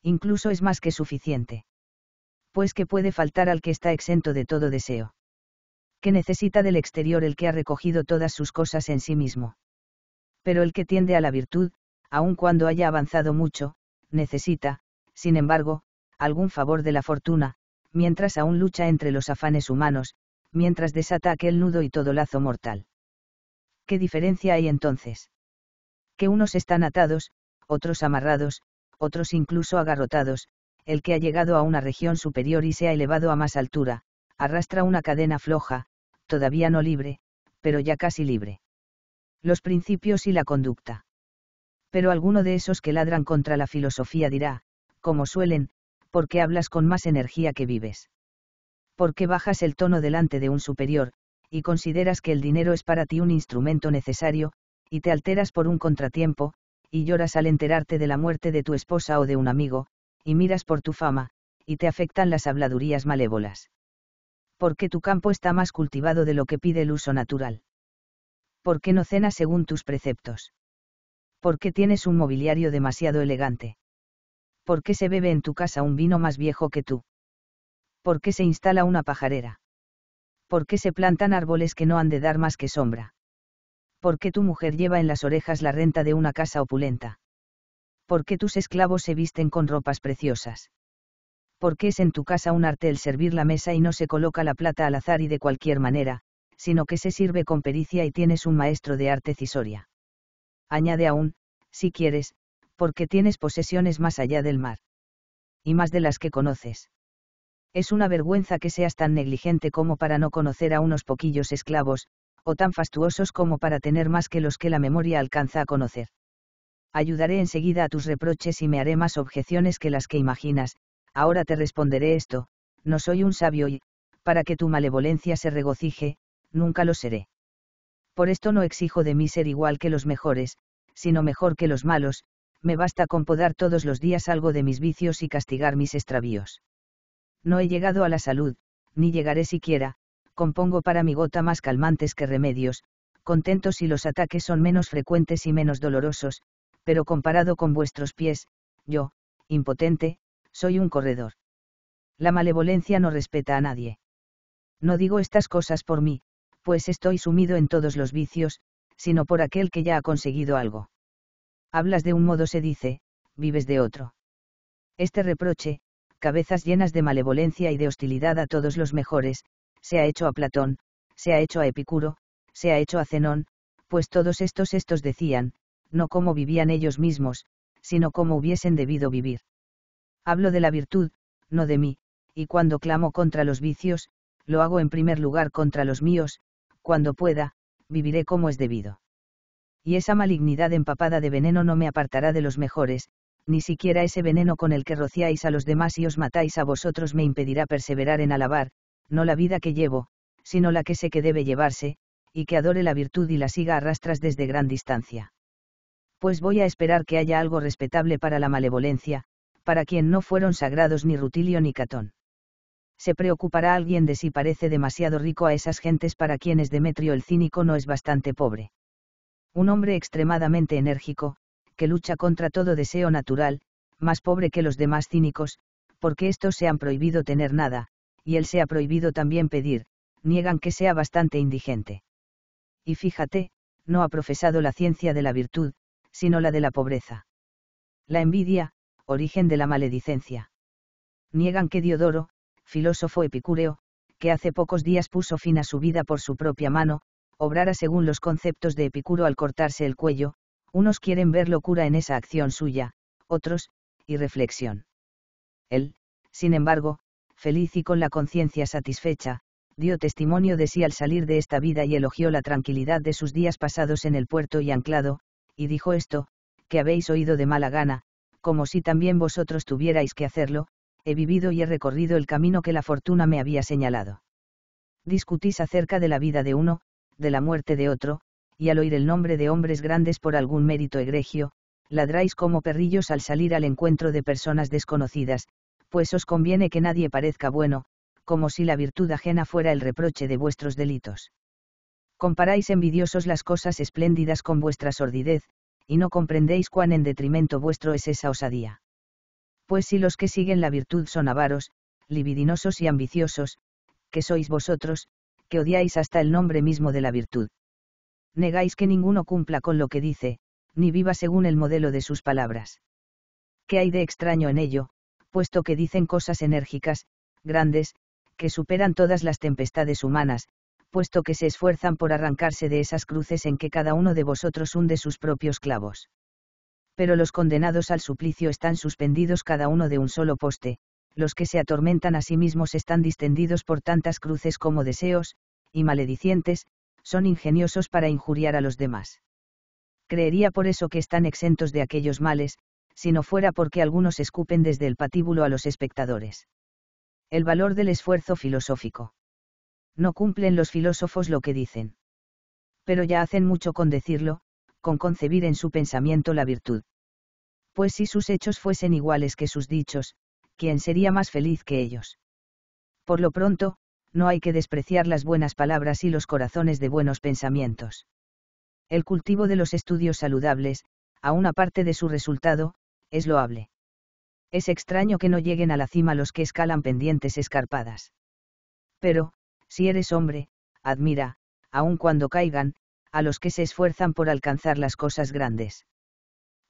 [SPEAKER 1] Incluso es más que suficiente. Pues que puede faltar al que está exento de todo deseo. Que necesita del exterior el que ha recogido todas sus cosas en sí mismo. Pero el que tiende a la virtud, aun cuando haya avanzado mucho, necesita, sin embargo, algún favor de la fortuna, mientras aún lucha entre los afanes humanos, mientras desata aquel nudo y todo lazo mortal. ¿Qué diferencia hay entonces? Que unos están atados, otros amarrados, otros incluso agarrotados, el que ha llegado a una región superior y se ha elevado a más altura, arrastra una cadena floja, todavía no libre, pero ya casi libre. Los principios y la conducta. Pero alguno de esos que ladran contra la filosofía dirá, como suelen, porque hablas con más energía que vives. Porque bajas el tono delante de un superior, y consideras que el dinero es para ti un instrumento necesario, y te alteras por un contratiempo, y lloras al enterarte de la muerte de tu esposa o de un amigo, y miras por tu fama, y te afectan las habladurías malévolas. Porque tu campo está más cultivado de lo que pide el uso natural. ¿Por qué no cenas según tus preceptos. ¿Por qué tienes un mobiliario demasiado elegante. ¿Por qué se bebe en tu casa un vino más viejo que tú. ¿Por qué se instala una pajarera. ¿Por qué se plantan árboles que no han de dar más que sombra ¿Por qué tu mujer lleva en las orejas la renta de una casa opulenta? ¿Por qué tus esclavos se visten con ropas preciosas? ¿Por qué es en tu casa un arte el servir la mesa y no se coloca la plata al azar y de cualquier manera, sino que se sirve con pericia y tienes un maestro de arte cisoria? Añade aún, si quieres, porque tienes posesiones más allá del mar. Y más de las que conoces. Es una vergüenza que seas tan negligente como para no conocer a unos poquillos esclavos, o tan fastuosos como para tener más que los que la memoria alcanza a conocer. Ayudaré enseguida a tus reproches y me haré más objeciones que las que imaginas, ahora te responderé esto, no soy un sabio y, para que tu malevolencia se regocije, nunca lo seré. Por esto no exijo de mí ser igual que los mejores, sino mejor que los malos, me basta con podar todos los días algo de mis vicios y castigar mis extravíos. No he llegado a la salud, ni llegaré siquiera, compongo para mi gota más calmantes que remedios, contentos si los ataques son menos frecuentes y menos dolorosos, pero comparado con vuestros pies, yo, impotente, soy un corredor. La malevolencia no respeta a nadie. No digo estas cosas por mí, pues estoy sumido en todos los vicios, sino por aquel que ya ha conseguido algo. Hablas de un modo se dice, vives de otro. Este reproche, cabezas llenas de malevolencia y de hostilidad a todos los mejores, se ha hecho a Platón, se ha hecho a Epicuro, se ha hecho a Zenón, pues todos estos estos decían, no como vivían ellos mismos, sino como hubiesen debido vivir. Hablo de la virtud, no de mí, y cuando clamo contra los vicios, lo hago en primer lugar contra los míos, cuando pueda, viviré como es debido. Y esa malignidad empapada de veneno no me apartará de los mejores, ni siquiera ese veneno con el que rociáis a los demás y os matáis a vosotros me impedirá perseverar en alabar, no la vida que llevo, sino la que sé que debe llevarse, y que adore la virtud y la siga a rastras desde gran distancia. Pues voy a esperar que haya algo respetable para la malevolencia, para quien no fueron sagrados ni Rutilio ni Catón. Se preocupará alguien de si parece demasiado rico a esas gentes para quienes Demetrio el cínico no es bastante pobre. Un hombre extremadamente enérgico, que lucha contra todo deseo natural, más pobre que los demás cínicos, porque estos se han prohibido tener nada, y él se ha prohibido también pedir, niegan que sea bastante indigente. Y fíjate, no ha profesado la ciencia de la virtud, sino la de la pobreza. La envidia, origen de la maledicencia. Niegan que Diodoro, filósofo epicúreo, que hace pocos días puso fin a su vida por su propia mano, obrara según los conceptos de Epicuro al cortarse el cuello, unos quieren ver locura en esa acción suya, otros, y reflexión. Él, sin embargo, feliz y con la conciencia satisfecha, dio testimonio de sí al salir de esta vida y elogió la tranquilidad de sus días pasados en el puerto y anclado, y dijo esto, que habéis oído de mala gana, como si también vosotros tuvierais que hacerlo, he vivido y he recorrido el camino que la fortuna me había señalado. Discutís acerca de la vida de uno, de la muerte de otro, y al oír el nombre de hombres grandes por algún mérito egregio, ladráis como perrillos al salir al encuentro de personas desconocidas, pues os conviene que nadie parezca bueno, como si la virtud ajena fuera el reproche de vuestros delitos. Comparáis envidiosos las cosas espléndidas con vuestra sordidez, y no comprendéis cuán en detrimento vuestro es esa osadía. Pues si los que siguen la virtud son avaros, libidinosos y ambiciosos, que sois vosotros, que odiáis hasta el nombre mismo de la virtud. Negáis que ninguno cumpla con lo que dice, ni viva según el modelo de sus palabras. ¿Qué hay de extraño en ello, puesto que dicen cosas enérgicas, grandes, que superan todas las tempestades humanas, puesto que se esfuerzan por arrancarse de esas cruces en que cada uno de vosotros hunde sus propios clavos. Pero los condenados al suplicio están suspendidos cada uno de un solo poste, los que se atormentan a sí mismos están distendidos por tantas cruces como deseos, y maledicientes, son ingeniosos para injuriar a los demás. Creería por eso que están exentos de aquellos males, si no fuera porque algunos escupen desde el patíbulo a los espectadores. El valor del esfuerzo filosófico. No cumplen los filósofos lo que dicen. Pero ya hacen mucho con decirlo, con concebir en su pensamiento la virtud. Pues si sus hechos fuesen iguales que sus dichos, ¿quién sería más feliz que ellos? Por lo pronto, no hay que despreciar las buenas palabras y los corazones de buenos pensamientos. El cultivo de los estudios saludables, a una parte de su resultado, es loable. Es extraño que no lleguen a la cima los que escalan pendientes escarpadas. Pero, si eres hombre, admira, aun cuando caigan, a los que se esfuerzan por alcanzar las cosas grandes.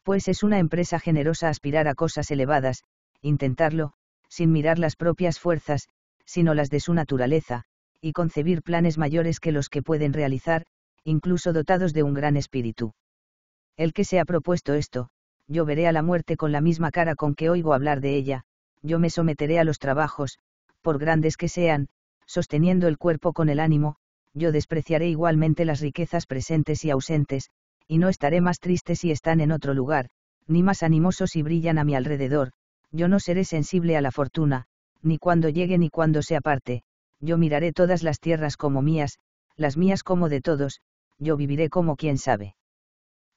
[SPEAKER 1] Pues es una empresa generosa aspirar a cosas elevadas, intentarlo, sin mirar las propias fuerzas, sino las de su naturaleza, y concebir planes mayores que los que pueden realizar, incluso dotados de un gran espíritu. El que se ha propuesto esto, yo veré a la muerte con la misma cara con que oigo hablar de ella, yo me someteré a los trabajos, por grandes que sean, sosteniendo el cuerpo con el ánimo, yo despreciaré igualmente las riquezas presentes y ausentes, y no estaré más triste si están en otro lugar, ni más animoso si brillan a mi alrededor, yo no seré sensible a la fortuna, ni cuando llegue ni cuando se aparte, yo miraré todas las tierras como mías, las mías como de todos, yo viviré como quien sabe.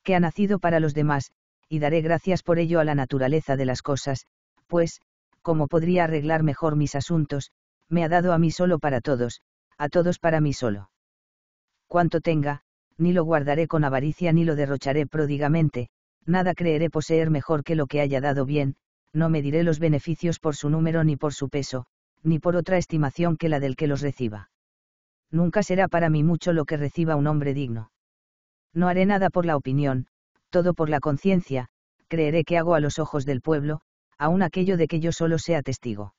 [SPEAKER 1] Que ha nacido para los demás, y daré gracias por ello a la naturaleza de las cosas, pues, como podría arreglar mejor mis asuntos, me ha dado a mí solo para todos, a todos para mí solo. Cuanto tenga, ni lo guardaré con avaricia ni lo derrocharé pródigamente, nada creeré poseer mejor que lo que haya dado bien, no mediré los beneficios por su número ni por su peso, ni por otra estimación que la del que los reciba. Nunca será para mí mucho lo que reciba un hombre digno. No haré nada por la opinión, todo por la conciencia, creeré que hago a los ojos del pueblo, aun aquello de que yo solo sea testigo.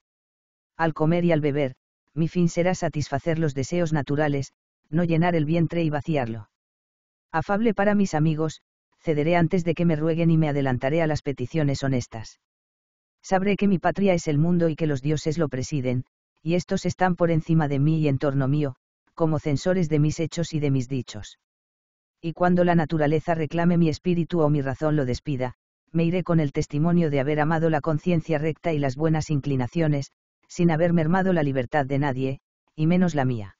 [SPEAKER 1] Al comer y al beber, mi fin será satisfacer los deseos naturales, no llenar el vientre y vaciarlo. Afable para mis amigos, cederé antes de que me rueguen y me adelantaré a las peticiones honestas. Sabré que mi patria es el mundo y que los dioses lo presiden, y estos están por encima de mí y en torno mío, como censores de mis hechos y de mis dichos y cuando la naturaleza reclame mi espíritu o mi razón lo despida, me iré con el testimonio de haber amado la conciencia recta y las buenas inclinaciones, sin haber mermado la libertad de nadie, y menos la mía.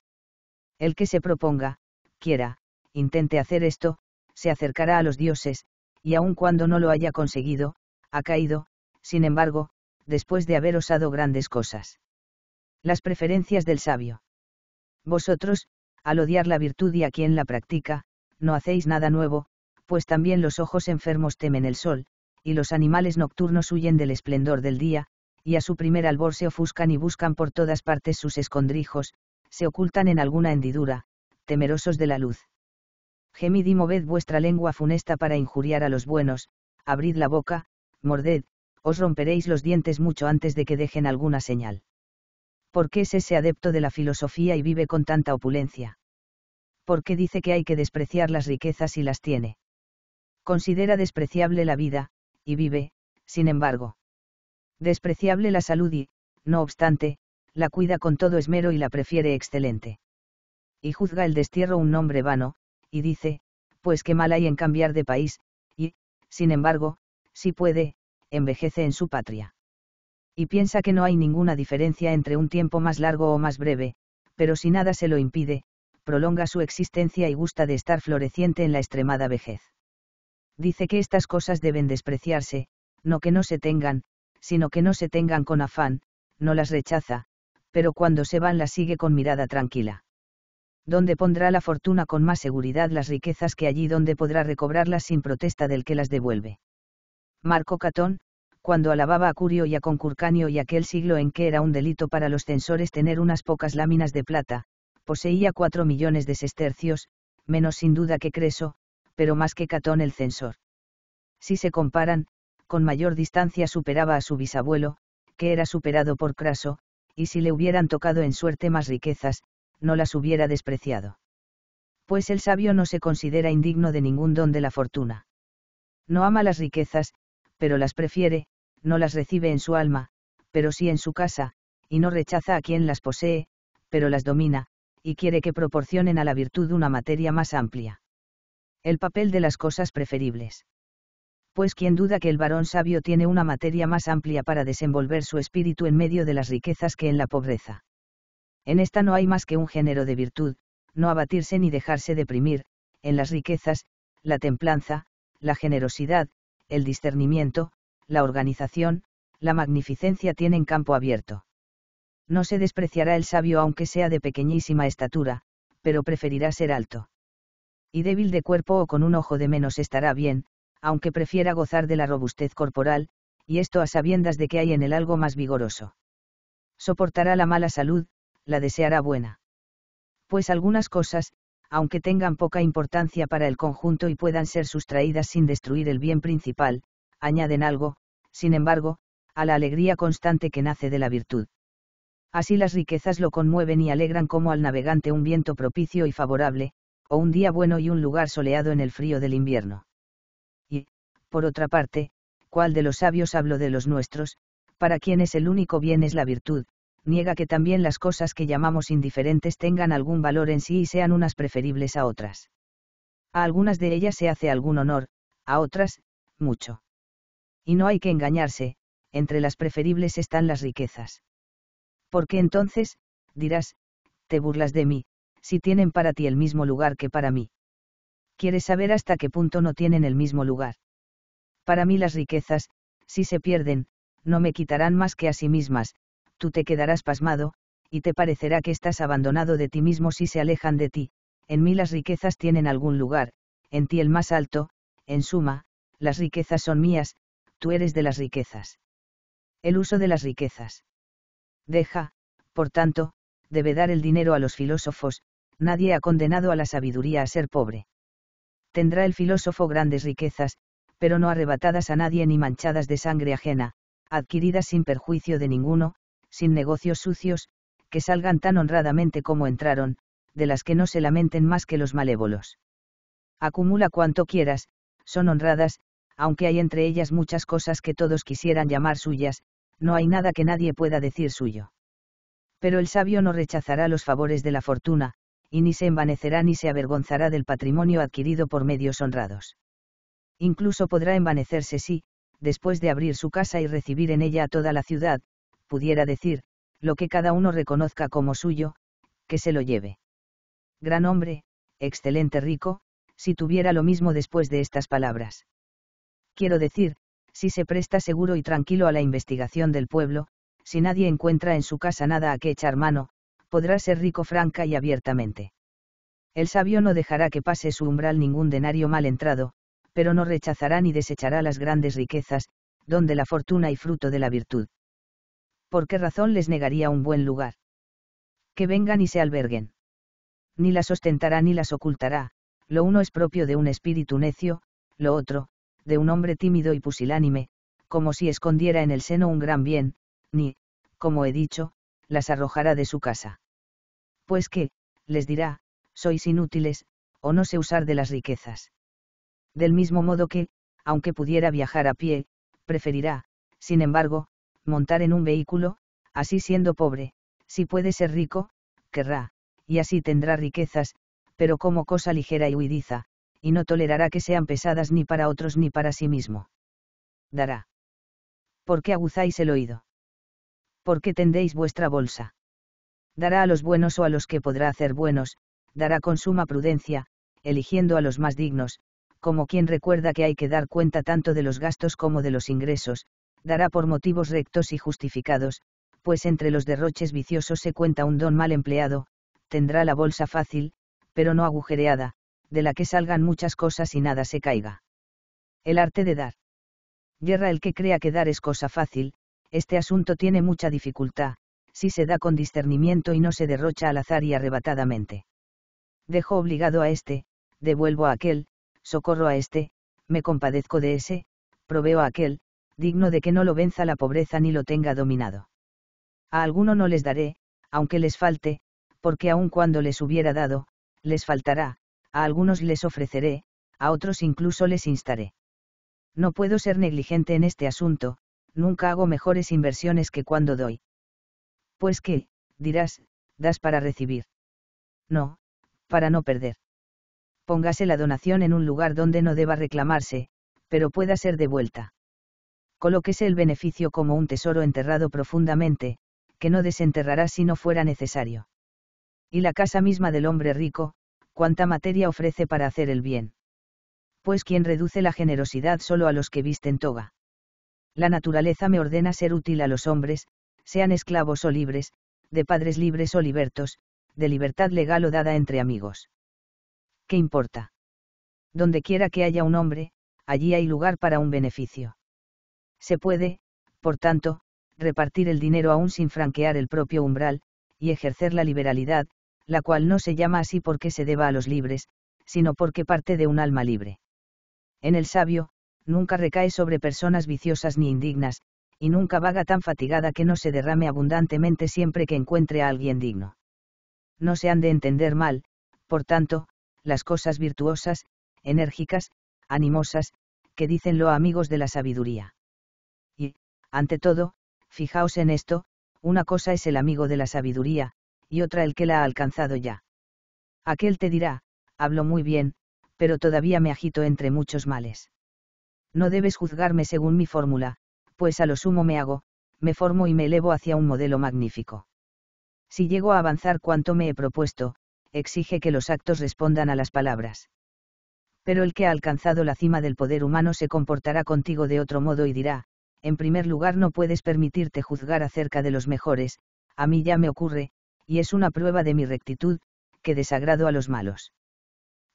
[SPEAKER 1] El que se proponga, quiera, intente hacer esto, se acercará a los dioses, y aun cuando no lo haya conseguido, ha caído, sin embargo, después de haber osado grandes cosas. Las preferencias del sabio. Vosotros, al odiar la virtud y a quien la practica, no hacéis nada nuevo, pues también los ojos enfermos temen el sol, y los animales nocturnos huyen del esplendor del día, y a su primer albor se ofuscan y buscan por todas partes sus escondrijos, se ocultan en alguna hendidura, temerosos de la luz. Gemid y moved vuestra lengua funesta para injuriar a los buenos, abrid la boca, morded, os romperéis los dientes mucho antes de que dejen alguna señal. ¿Por qué es ese adepto de la filosofía y vive con tanta opulencia? porque dice que hay que despreciar las riquezas si las tiene. Considera despreciable la vida, y vive, sin embargo. Despreciable la salud y, no obstante, la cuida con todo esmero y la prefiere excelente. Y juzga el destierro un nombre vano, y dice, pues qué mal hay en cambiar de país, y, sin embargo, si puede, envejece en su patria. Y piensa que no hay ninguna diferencia entre un tiempo más largo o más breve, pero si nada se lo impide, prolonga su existencia y gusta de estar floreciente en la extremada vejez. Dice que estas cosas deben despreciarse, no que no se tengan, sino que no se tengan con afán, no las rechaza, pero cuando se van las sigue con mirada tranquila. Donde pondrá la fortuna con más seguridad las riquezas que allí donde podrá recobrarlas sin protesta del que las devuelve. Marco Catón, cuando alababa a Curio y a Concurcanio y aquel siglo en que era un delito para los censores tener unas pocas láminas de plata, poseía cuatro millones de sestercios, menos sin duda que Creso, pero más que Catón el censor. Si se comparan, con mayor distancia superaba a su bisabuelo, que era superado por Craso, y si le hubieran tocado en suerte más riquezas, no las hubiera despreciado. Pues el sabio no se considera indigno de ningún don de la fortuna. No ama las riquezas, pero las prefiere, no las recibe en su alma, pero sí en su casa, y no rechaza a quien las posee, pero las domina, y quiere que proporcionen a la virtud una materia más amplia. El papel de las cosas preferibles. Pues quien duda que el varón sabio tiene una materia más amplia para desenvolver su espíritu en medio de las riquezas que en la pobreza. En esta no hay más que un género de virtud, no abatirse ni dejarse deprimir, en las riquezas, la templanza, la generosidad, el discernimiento, la organización, la magnificencia tienen campo abierto. No se despreciará el sabio aunque sea de pequeñísima estatura, pero preferirá ser alto. Y débil de cuerpo o con un ojo de menos estará bien, aunque prefiera gozar de la robustez corporal, y esto a sabiendas de que hay en él algo más vigoroso. Soportará la mala salud, la deseará buena. Pues algunas cosas, aunque tengan poca importancia para el conjunto y puedan ser sustraídas sin destruir el bien principal, añaden algo, sin embargo, a la alegría constante que nace de la virtud. Así las riquezas lo conmueven y alegran como al navegante un viento propicio y favorable, o un día bueno y un lugar soleado en el frío del invierno. Y, por otra parte, ¿cuál de los sabios hablo de los nuestros, para quienes el único bien es la virtud, niega que también las cosas que llamamos indiferentes tengan algún valor en sí y sean unas preferibles a otras. A algunas de ellas se hace algún honor, a otras, mucho. Y no hay que engañarse, entre las preferibles están las riquezas. Porque entonces, dirás, te burlas de mí, si tienen para ti el mismo lugar que para mí. Quieres saber hasta qué punto no tienen el mismo lugar. Para mí las riquezas, si se pierden, no me quitarán más que a sí mismas, tú te quedarás pasmado, y te parecerá que estás abandonado de ti mismo si se alejan de ti, en mí las riquezas tienen algún lugar, en ti el más alto, en suma, las riquezas son mías, tú eres de las riquezas. El uso de las riquezas deja, por tanto, debe dar el dinero a los filósofos, nadie ha condenado a la sabiduría a ser pobre. Tendrá el filósofo grandes riquezas, pero no arrebatadas a nadie ni manchadas de sangre ajena, adquiridas sin perjuicio de ninguno, sin negocios sucios, que salgan tan honradamente como entraron, de las que no se lamenten más que los malévolos. Acumula cuanto quieras, son honradas, aunque hay entre ellas muchas cosas que todos quisieran llamar suyas, no hay nada que nadie pueda decir suyo. Pero el sabio no rechazará los favores de la fortuna, y ni se envanecerá ni se avergonzará del patrimonio adquirido por medios honrados. Incluso podrá envanecerse si, después de abrir su casa y recibir en ella a toda la ciudad, pudiera decir, lo que cada uno reconozca como suyo, que se lo lleve. Gran hombre, excelente rico, si tuviera lo mismo después de estas palabras. Quiero decir, si se presta seguro y tranquilo a la investigación del pueblo, si nadie encuentra en su casa nada a que echar mano, podrá ser rico franca y abiertamente. El sabio no dejará que pase su umbral ningún denario mal entrado, pero no rechazará ni desechará las grandes riquezas, donde la fortuna y fruto de la virtud. ¿Por qué razón les negaría un buen lugar? Que vengan y se alberguen. Ni las ostentará ni las ocultará, lo uno es propio de un espíritu necio, lo otro, de un hombre tímido y pusilánime, como si escondiera en el seno un gran bien, ni, como he dicho, las arrojará de su casa. Pues que, les dirá, sois inútiles, o no sé usar de las riquezas. Del mismo modo que, aunque pudiera viajar a pie, preferirá, sin embargo, montar en un vehículo, así siendo pobre, si puede ser rico, querrá, y así tendrá riquezas, pero como cosa ligera y huidiza, y no tolerará que sean pesadas ni para otros ni para sí mismo. Dará. ¿Por qué aguzáis el oído? ¿Por qué tendéis vuestra bolsa? Dará a los buenos o a los que podrá hacer buenos, dará con suma prudencia, eligiendo a los más dignos, como quien recuerda que hay que dar cuenta tanto de los gastos como de los ingresos, dará por motivos rectos y justificados, pues entre los derroches viciosos se cuenta un don mal empleado, tendrá la bolsa fácil, pero no agujereada, de la que salgan muchas cosas y nada se caiga. El arte de dar. Guerra el que crea que dar es cosa fácil, este asunto tiene mucha dificultad, si se da con discernimiento y no se derrocha al azar y arrebatadamente. Dejo obligado a este, devuelvo a aquel, socorro a este, me compadezco de ese, proveo a aquel, digno de que no lo venza la pobreza ni lo tenga dominado. A alguno no les daré, aunque les falte, porque aun cuando les hubiera dado, les faltará, a algunos les ofreceré, a otros incluso les instaré. No puedo ser negligente en este asunto, nunca hago mejores inversiones que cuando doy. Pues qué, dirás, das para recibir. No, para no perder. Póngase la donación en un lugar donde no deba reclamarse, pero pueda ser devuelta. Colóquese el beneficio como un tesoro enterrado profundamente, que no desenterrará si no fuera necesario. Y la casa misma del hombre rico, cuánta materia ofrece para hacer el bien. Pues quien reduce la generosidad solo a los que visten toga. La naturaleza me ordena ser útil a los hombres, sean esclavos o libres, de padres libres o libertos, de libertad legal o dada entre amigos. ¿Qué importa? Donde quiera que haya un hombre, allí hay lugar para un beneficio. Se puede, por tanto, repartir el dinero aún sin franquear el propio umbral, y ejercer la liberalidad, la cual no se llama así porque se deba a los libres, sino porque parte de un alma libre. En el sabio, nunca recae sobre personas viciosas ni indignas, y nunca vaga tan fatigada que no se derrame abundantemente siempre que encuentre a alguien digno. No se han de entender mal, por tanto, las cosas virtuosas, enérgicas, animosas, que dicen lo amigos de la sabiduría. Y, ante todo, fijaos en esto, una cosa es el amigo de la sabiduría, y otra el que la ha alcanzado ya. Aquel te dirá, hablo muy bien, pero todavía me agito entre muchos males. No debes juzgarme según mi fórmula, pues a lo sumo me hago, me formo y me elevo hacia un modelo magnífico. Si llego a avanzar cuanto me he propuesto, exige que los actos respondan a las palabras. Pero el que ha alcanzado la cima del poder humano se comportará contigo de otro modo y dirá, en primer lugar no puedes permitirte juzgar acerca de los mejores, a mí ya me ocurre, y es una prueba de mi rectitud, que desagrado a los malos.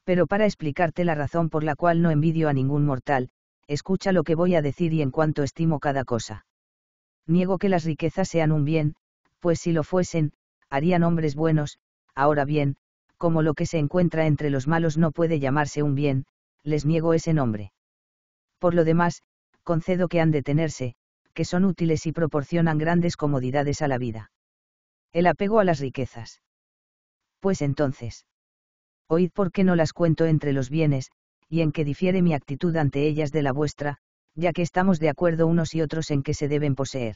[SPEAKER 1] Pero para explicarte la razón por la cual no envidio a ningún mortal, escucha lo que voy a decir y en cuanto estimo cada cosa. Niego que las riquezas sean un bien, pues si lo fuesen, harían hombres buenos, ahora bien, como lo que se encuentra entre los malos no puede llamarse un bien, les niego ese nombre. Por lo demás, concedo que han de tenerse, que son útiles y proporcionan grandes comodidades a la vida. El apego a las riquezas. Pues entonces. Oíd por qué no las cuento entre los bienes, y en qué difiere mi actitud ante ellas de la vuestra, ya que estamos de acuerdo unos y otros en que se deben poseer.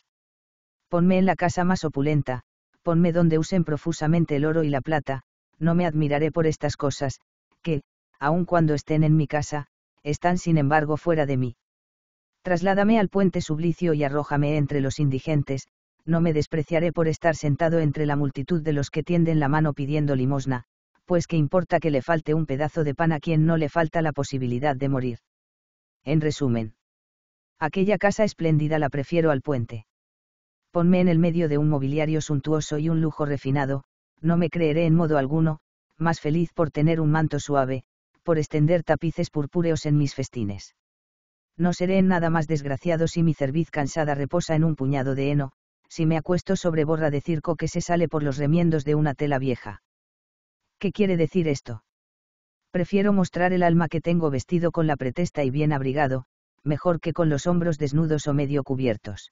[SPEAKER 1] Ponme en la casa más opulenta, ponme donde usen profusamente el oro y la plata, no me admiraré por estas cosas, que, aun cuando estén en mi casa, están sin embargo fuera de mí. Trasládame al puente sublicio y arrójame entre los indigentes, no me despreciaré por estar sentado entre la multitud de los que tienden la mano pidiendo limosna, pues que importa que le falte un pedazo de pan a quien no le falta la posibilidad de morir. En resumen, aquella casa espléndida la prefiero al puente. Ponme en el medio de un mobiliario suntuoso y un lujo refinado, no me creeré en modo alguno, más feliz por tener un manto suave, por extender tapices purpúreos en mis festines. No seré en nada más desgraciado si mi cerviz cansada reposa en un puñado de heno, si me acuesto sobre borra de circo que se sale por los remiendos de una tela vieja. ¿Qué quiere decir esto? Prefiero mostrar el alma que tengo vestido con la pretesta y bien abrigado, mejor que con los hombros desnudos o medio cubiertos.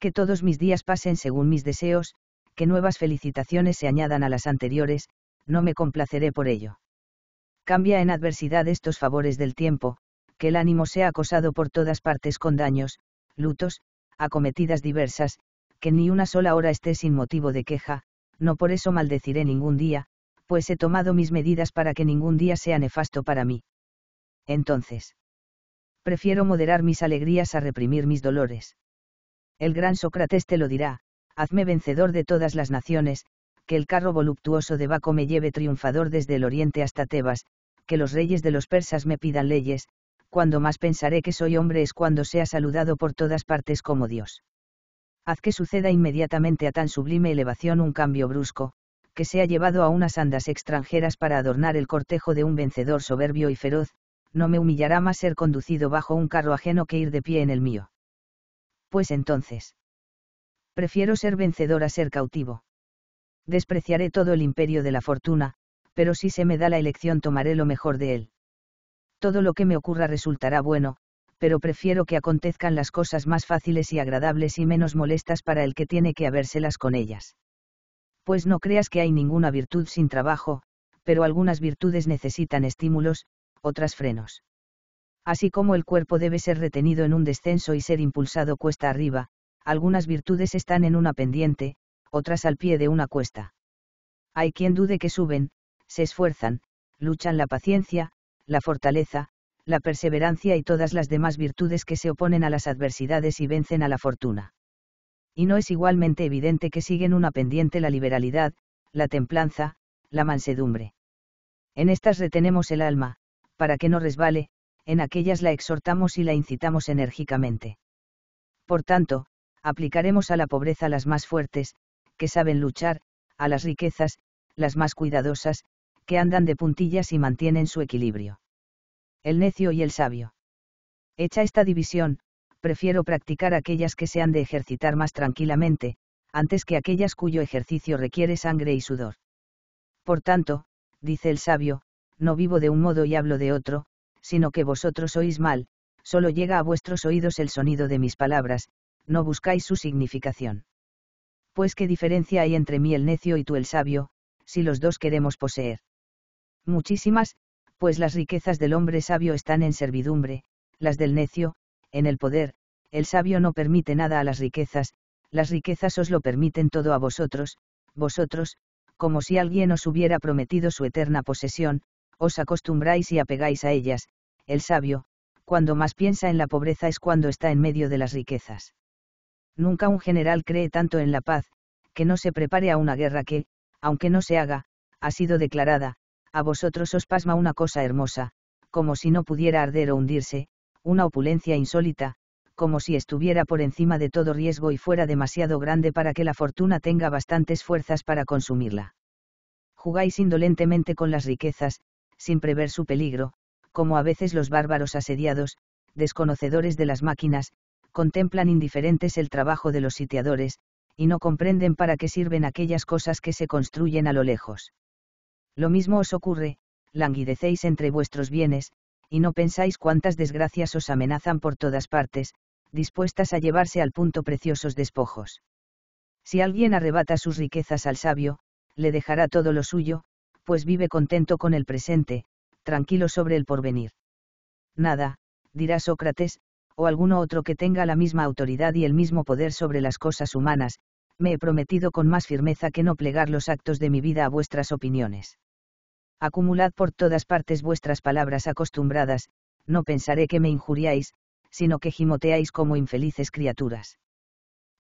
[SPEAKER 1] Que todos mis días pasen según mis deseos, que nuevas felicitaciones se añadan a las anteriores, no me complaceré por ello. Cambia en adversidad estos favores del tiempo, que el ánimo sea acosado por todas partes con daños, lutos, acometidas diversas, que ni una sola hora esté sin motivo de queja, no por eso maldeciré ningún día, pues he tomado mis medidas para que ningún día sea nefasto para mí. Entonces. Prefiero moderar mis alegrías a reprimir mis dolores. El gran Sócrates te lo dirá, hazme vencedor de todas las naciones, que el carro voluptuoso de Baco me lleve triunfador desde el oriente hasta Tebas, que los reyes de los persas me pidan leyes, cuando más pensaré que soy hombre es cuando sea saludado por todas partes como Dios haz que suceda inmediatamente a tan sublime elevación un cambio brusco, que sea llevado a unas andas extranjeras para adornar el cortejo de un vencedor soberbio y feroz, no me humillará más ser conducido bajo un carro ajeno que ir de pie en el mío. Pues entonces. Prefiero ser vencedor a ser cautivo. Despreciaré todo el imperio de la fortuna, pero si se me da la elección tomaré lo mejor de él. Todo lo que me ocurra resultará bueno, pero prefiero que acontezcan las cosas más fáciles y agradables y menos molestas para el que tiene que habérselas con ellas. Pues no creas que hay ninguna virtud sin trabajo, pero algunas virtudes necesitan estímulos, otras frenos. Así como el cuerpo debe ser retenido en un descenso y ser impulsado cuesta arriba, algunas virtudes están en una pendiente, otras al pie de una cuesta. Hay quien dude que suben, se esfuerzan, luchan la paciencia, la fortaleza, la perseverancia y todas las demás virtudes que se oponen a las adversidades y vencen a la fortuna. Y no es igualmente evidente que siguen una pendiente la liberalidad, la templanza, la mansedumbre. En estas retenemos el alma, para que no resbale, en aquellas la exhortamos y la incitamos enérgicamente. Por tanto, aplicaremos a la pobreza las más fuertes, que saben luchar, a las riquezas, las más cuidadosas, que andan de puntillas y mantienen su equilibrio el necio y el sabio. Hecha esta división, prefiero practicar aquellas que se han de ejercitar más tranquilamente, antes que aquellas cuyo ejercicio requiere sangre y sudor. Por tanto, dice el sabio, no vivo de un modo y hablo de otro, sino que vosotros oís mal, solo llega a vuestros oídos el sonido de mis palabras, no buscáis su significación. Pues qué diferencia hay entre mí el necio y tú el sabio, si los dos queremos poseer. Muchísimas, pues las riquezas del hombre sabio están en servidumbre, las del necio, en el poder, el sabio no permite nada a las riquezas, las riquezas os lo permiten todo a vosotros, vosotros, como si alguien os hubiera prometido su eterna posesión, os acostumbráis y apegáis a ellas, el sabio, cuando más piensa en la pobreza es cuando está en medio de las riquezas. Nunca un general cree tanto en la paz, que no se prepare a una guerra que, aunque no se haga, ha sido declarada, a vosotros os pasma una cosa hermosa, como si no pudiera arder o hundirse, una opulencia insólita, como si estuviera por encima de todo riesgo y fuera demasiado grande para que la fortuna tenga bastantes fuerzas para consumirla. Jugáis indolentemente con las riquezas, sin prever su peligro, como a veces los bárbaros asediados, desconocedores de las máquinas, contemplan indiferentes el trabajo de los sitiadores, y no comprenden para qué sirven aquellas cosas que se construyen a lo lejos. Lo mismo os ocurre, languidecéis entre vuestros bienes, y no pensáis cuántas desgracias os amenazan por todas partes, dispuestas a llevarse al punto preciosos despojos. Si alguien arrebata sus riquezas al sabio, le dejará todo lo suyo, pues vive contento con el presente, tranquilo sobre el porvenir. Nada, dirá Sócrates, o alguno otro que tenga la misma autoridad y el mismo poder sobre las cosas humanas, me he prometido con más firmeza que no plegar los actos de mi vida a vuestras opiniones acumulad por todas partes vuestras palabras acostumbradas, no pensaré que me injuriáis, sino que gimoteáis como infelices criaturas.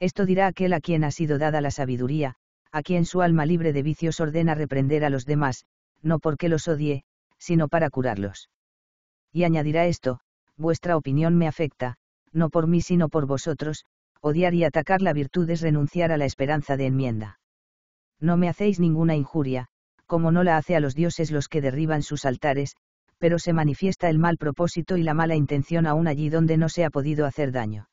[SPEAKER 1] Esto dirá aquel a quien ha sido dada la sabiduría, a quien su alma libre de vicios ordena reprender a los demás, no porque los odie, sino para curarlos. Y añadirá esto, vuestra opinión me afecta, no por mí sino por vosotros, odiar y atacar la virtud es renunciar a la esperanza de enmienda. No me hacéis ninguna injuria, como no la hace a los dioses los que derriban sus altares, pero se manifiesta el mal propósito y la mala intención aún allí donde no se ha podido hacer daño.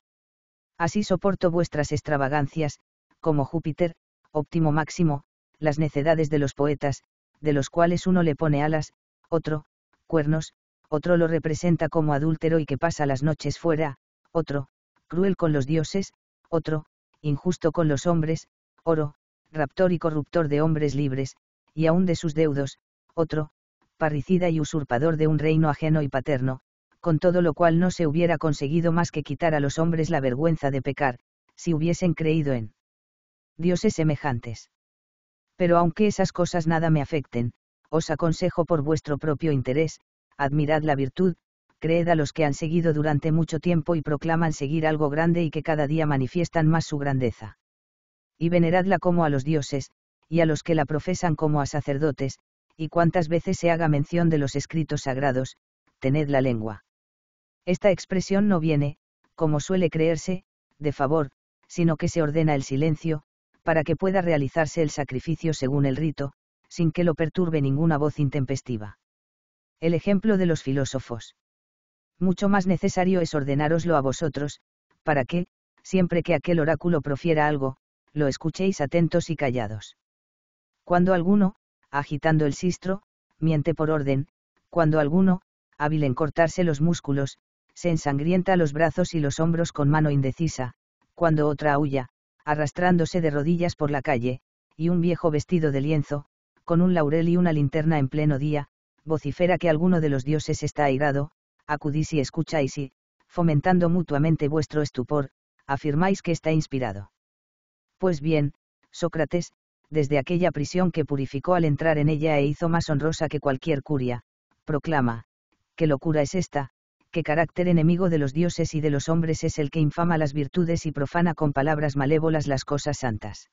[SPEAKER 1] Así soporto vuestras extravagancias, como Júpiter, óptimo máximo, las necedades de los poetas, de los cuales uno le pone alas, otro, cuernos, otro lo representa como adúltero y que pasa las noches fuera, otro, cruel con los dioses, otro, injusto con los hombres, oro, raptor y corruptor de hombres libres, y aún de sus deudos, otro, parricida y usurpador de un reino ajeno y paterno, con todo lo cual no se hubiera conseguido más que quitar a los hombres la vergüenza de pecar, si hubiesen creído en dioses semejantes. Pero aunque esas cosas nada me afecten, os aconsejo por vuestro propio interés, admirad la virtud, creed a los que han seguido durante mucho tiempo y proclaman seguir algo grande y que cada día manifiestan más su grandeza. Y veneradla como a los dioses, y a los que la profesan como a sacerdotes, y cuantas veces se haga mención de los escritos sagrados, tened la lengua. Esta expresión no viene, como suele creerse, de favor, sino que se ordena el silencio, para que pueda realizarse el sacrificio según el rito, sin que lo perturbe ninguna voz intempestiva. El ejemplo de los filósofos. Mucho más necesario es ordenároslo a vosotros, para que, siempre que aquel oráculo profiera algo, lo escuchéis atentos y callados. Cuando alguno, agitando el sistro, miente por orden, cuando alguno, hábil en cortarse los músculos, se ensangrienta los brazos y los hombros con mano indecisa, cuando otra aúlla, arrastrándose de rodillas por la calle, y un viejo vestido de lienzo, con un laurel y una linterna en pleno día, vocifera que alguno de los dioses está airado, acudís y escucháis y, fomentando mutuamente vuestro estupor, afirmáis que está inspirado. Pues bien, Sócrates, desde aquella prisión que purificó al entrar en ella e hizo más honrosa que cualquier curia, proclama, ¿qué locura es esta? ¿Qué carácter enemigo de los dioses y de los hombres es el que infama las virtudes y profana con palabras malévolas las cosas santas?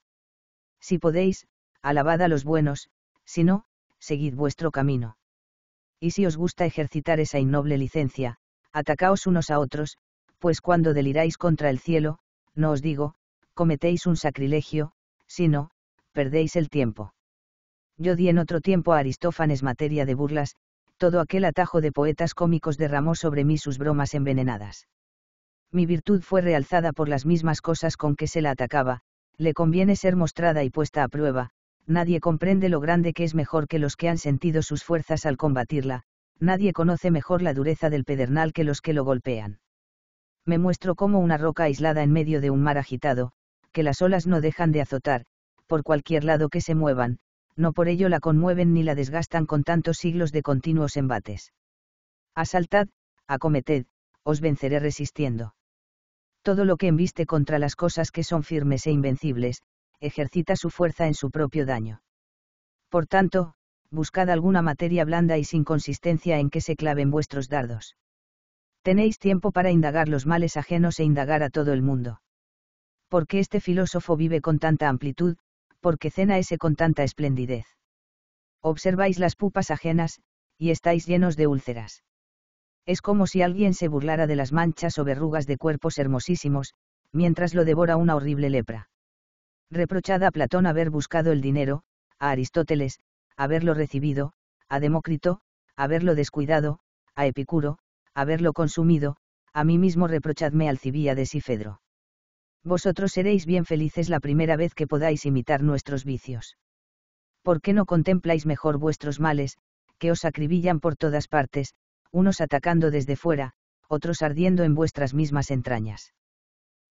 [SPEAKER 1] Si podéis, alabad a los buenos, si no, seguid vuestro camino. Y si os gusta ejercitar esa innoble licencia, atacaos unos a otros, pues cuando deliráis contra el cielo, no os digo, cometéis un sacrilegio, sino, perdéis el tiempo. Yo di en otro tiempo a Aristófanes materia de burlas, todo aquel atajo de poetas cómicos derramó sobre mí sus bromas envenenadas. Mi virtud fue realzada por las mismas cosas con que se la atacaba, le conviene ser mostrada y puesta a prueba, nadie comprende lo grande que es mejor que los que han sentido sus fuerzas al combatirla, nadie conoce mejor la dureza del pedernal que los que lo golpean. Me muestro como una roca aislada en medio de un mar agitado, que las olas no dejan de azotar, por cualquier lado que se muevan, no por ello la conmueven ni la desgastan con tantos siglos de continuos embates. Asaltad, acometed, os venceré resistiendo. Todo lo que embiste contra las cosas que son firmes e invencibles, ejercita su fuerza en su propio daño. Por tanto, buscad alguna materia blanda y sin consistencia en que se claven vuestros dardos. Tenéis tiempo para indagar los males ajenos e indagar a todo el mundo. Porque este filósofo vive con tanta amplitud, porque cena ese con tanta esplendidez. Observáis las pupas ajenas, y estáis llenos de úlceras. Es como si alguien se burlara de las manchas o verrugas de cuerpos hermosísimos, mientras lo devora una horrible lepra. Reprochad a Platón haber buscado el dinero, a Aristóteles, haberlo recibido, a Demócrito, haberlo descuidado, a Epicuro, haberlo consumido, a mí mismo reprochadme alcibía de Sifedro. Vosotros seréis bien felices la primera vez que podáis imitar nuestros vicios. ¿Por qué no contempláis mejor vuestros males, que os acribillan por todas partes, unos atacando desde fuera, otros ardiendo en vuestras mismas entrañas?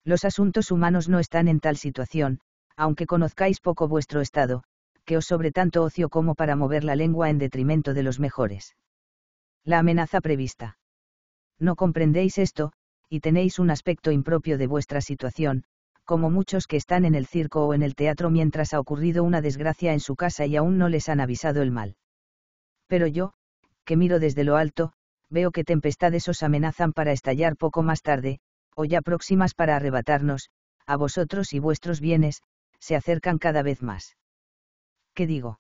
[SPEAKER 1] Los asuntos humanos no están en tal situación, aunque conozcáis poco vuestro estado, que os sobre tanto ocio como para mover la lengua en detrimento de los mejores. La amenaza prevista. No comprendéis esto, y tenéis un aspecto impropio de vuestra situación, como muchos que están en el circo o en el teatro mientras ha ocurrido una desgracia en su casa y aún no les han avisado el mal. Pero yo, que miro desde lo alto, veo que tempestades os amenazan para estallar poco más tarde, o ya próximas para arrebatarnos, a vosotros y vuestros bienes, se acercan cada vez más. ¿Qué digo?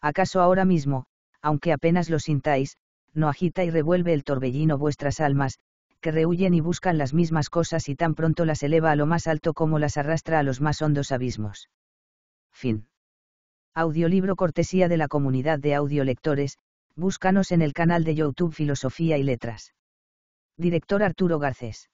[SPEAKER 1] ¿Acaso ahora mismo, aunque apenas lo sintáis, no agita y revuelve el torbellino vuestras almas, que rehuyen y buscan las mismas cosas y tan pronto las eleva a lo más alto como las arrastra a los más hondos abismos. Fin. Audiolibro cortesía de la comunidad de audiolectores, búscanos en el canal de YouTube Filosofía y Letras. Director Arturo Garcés.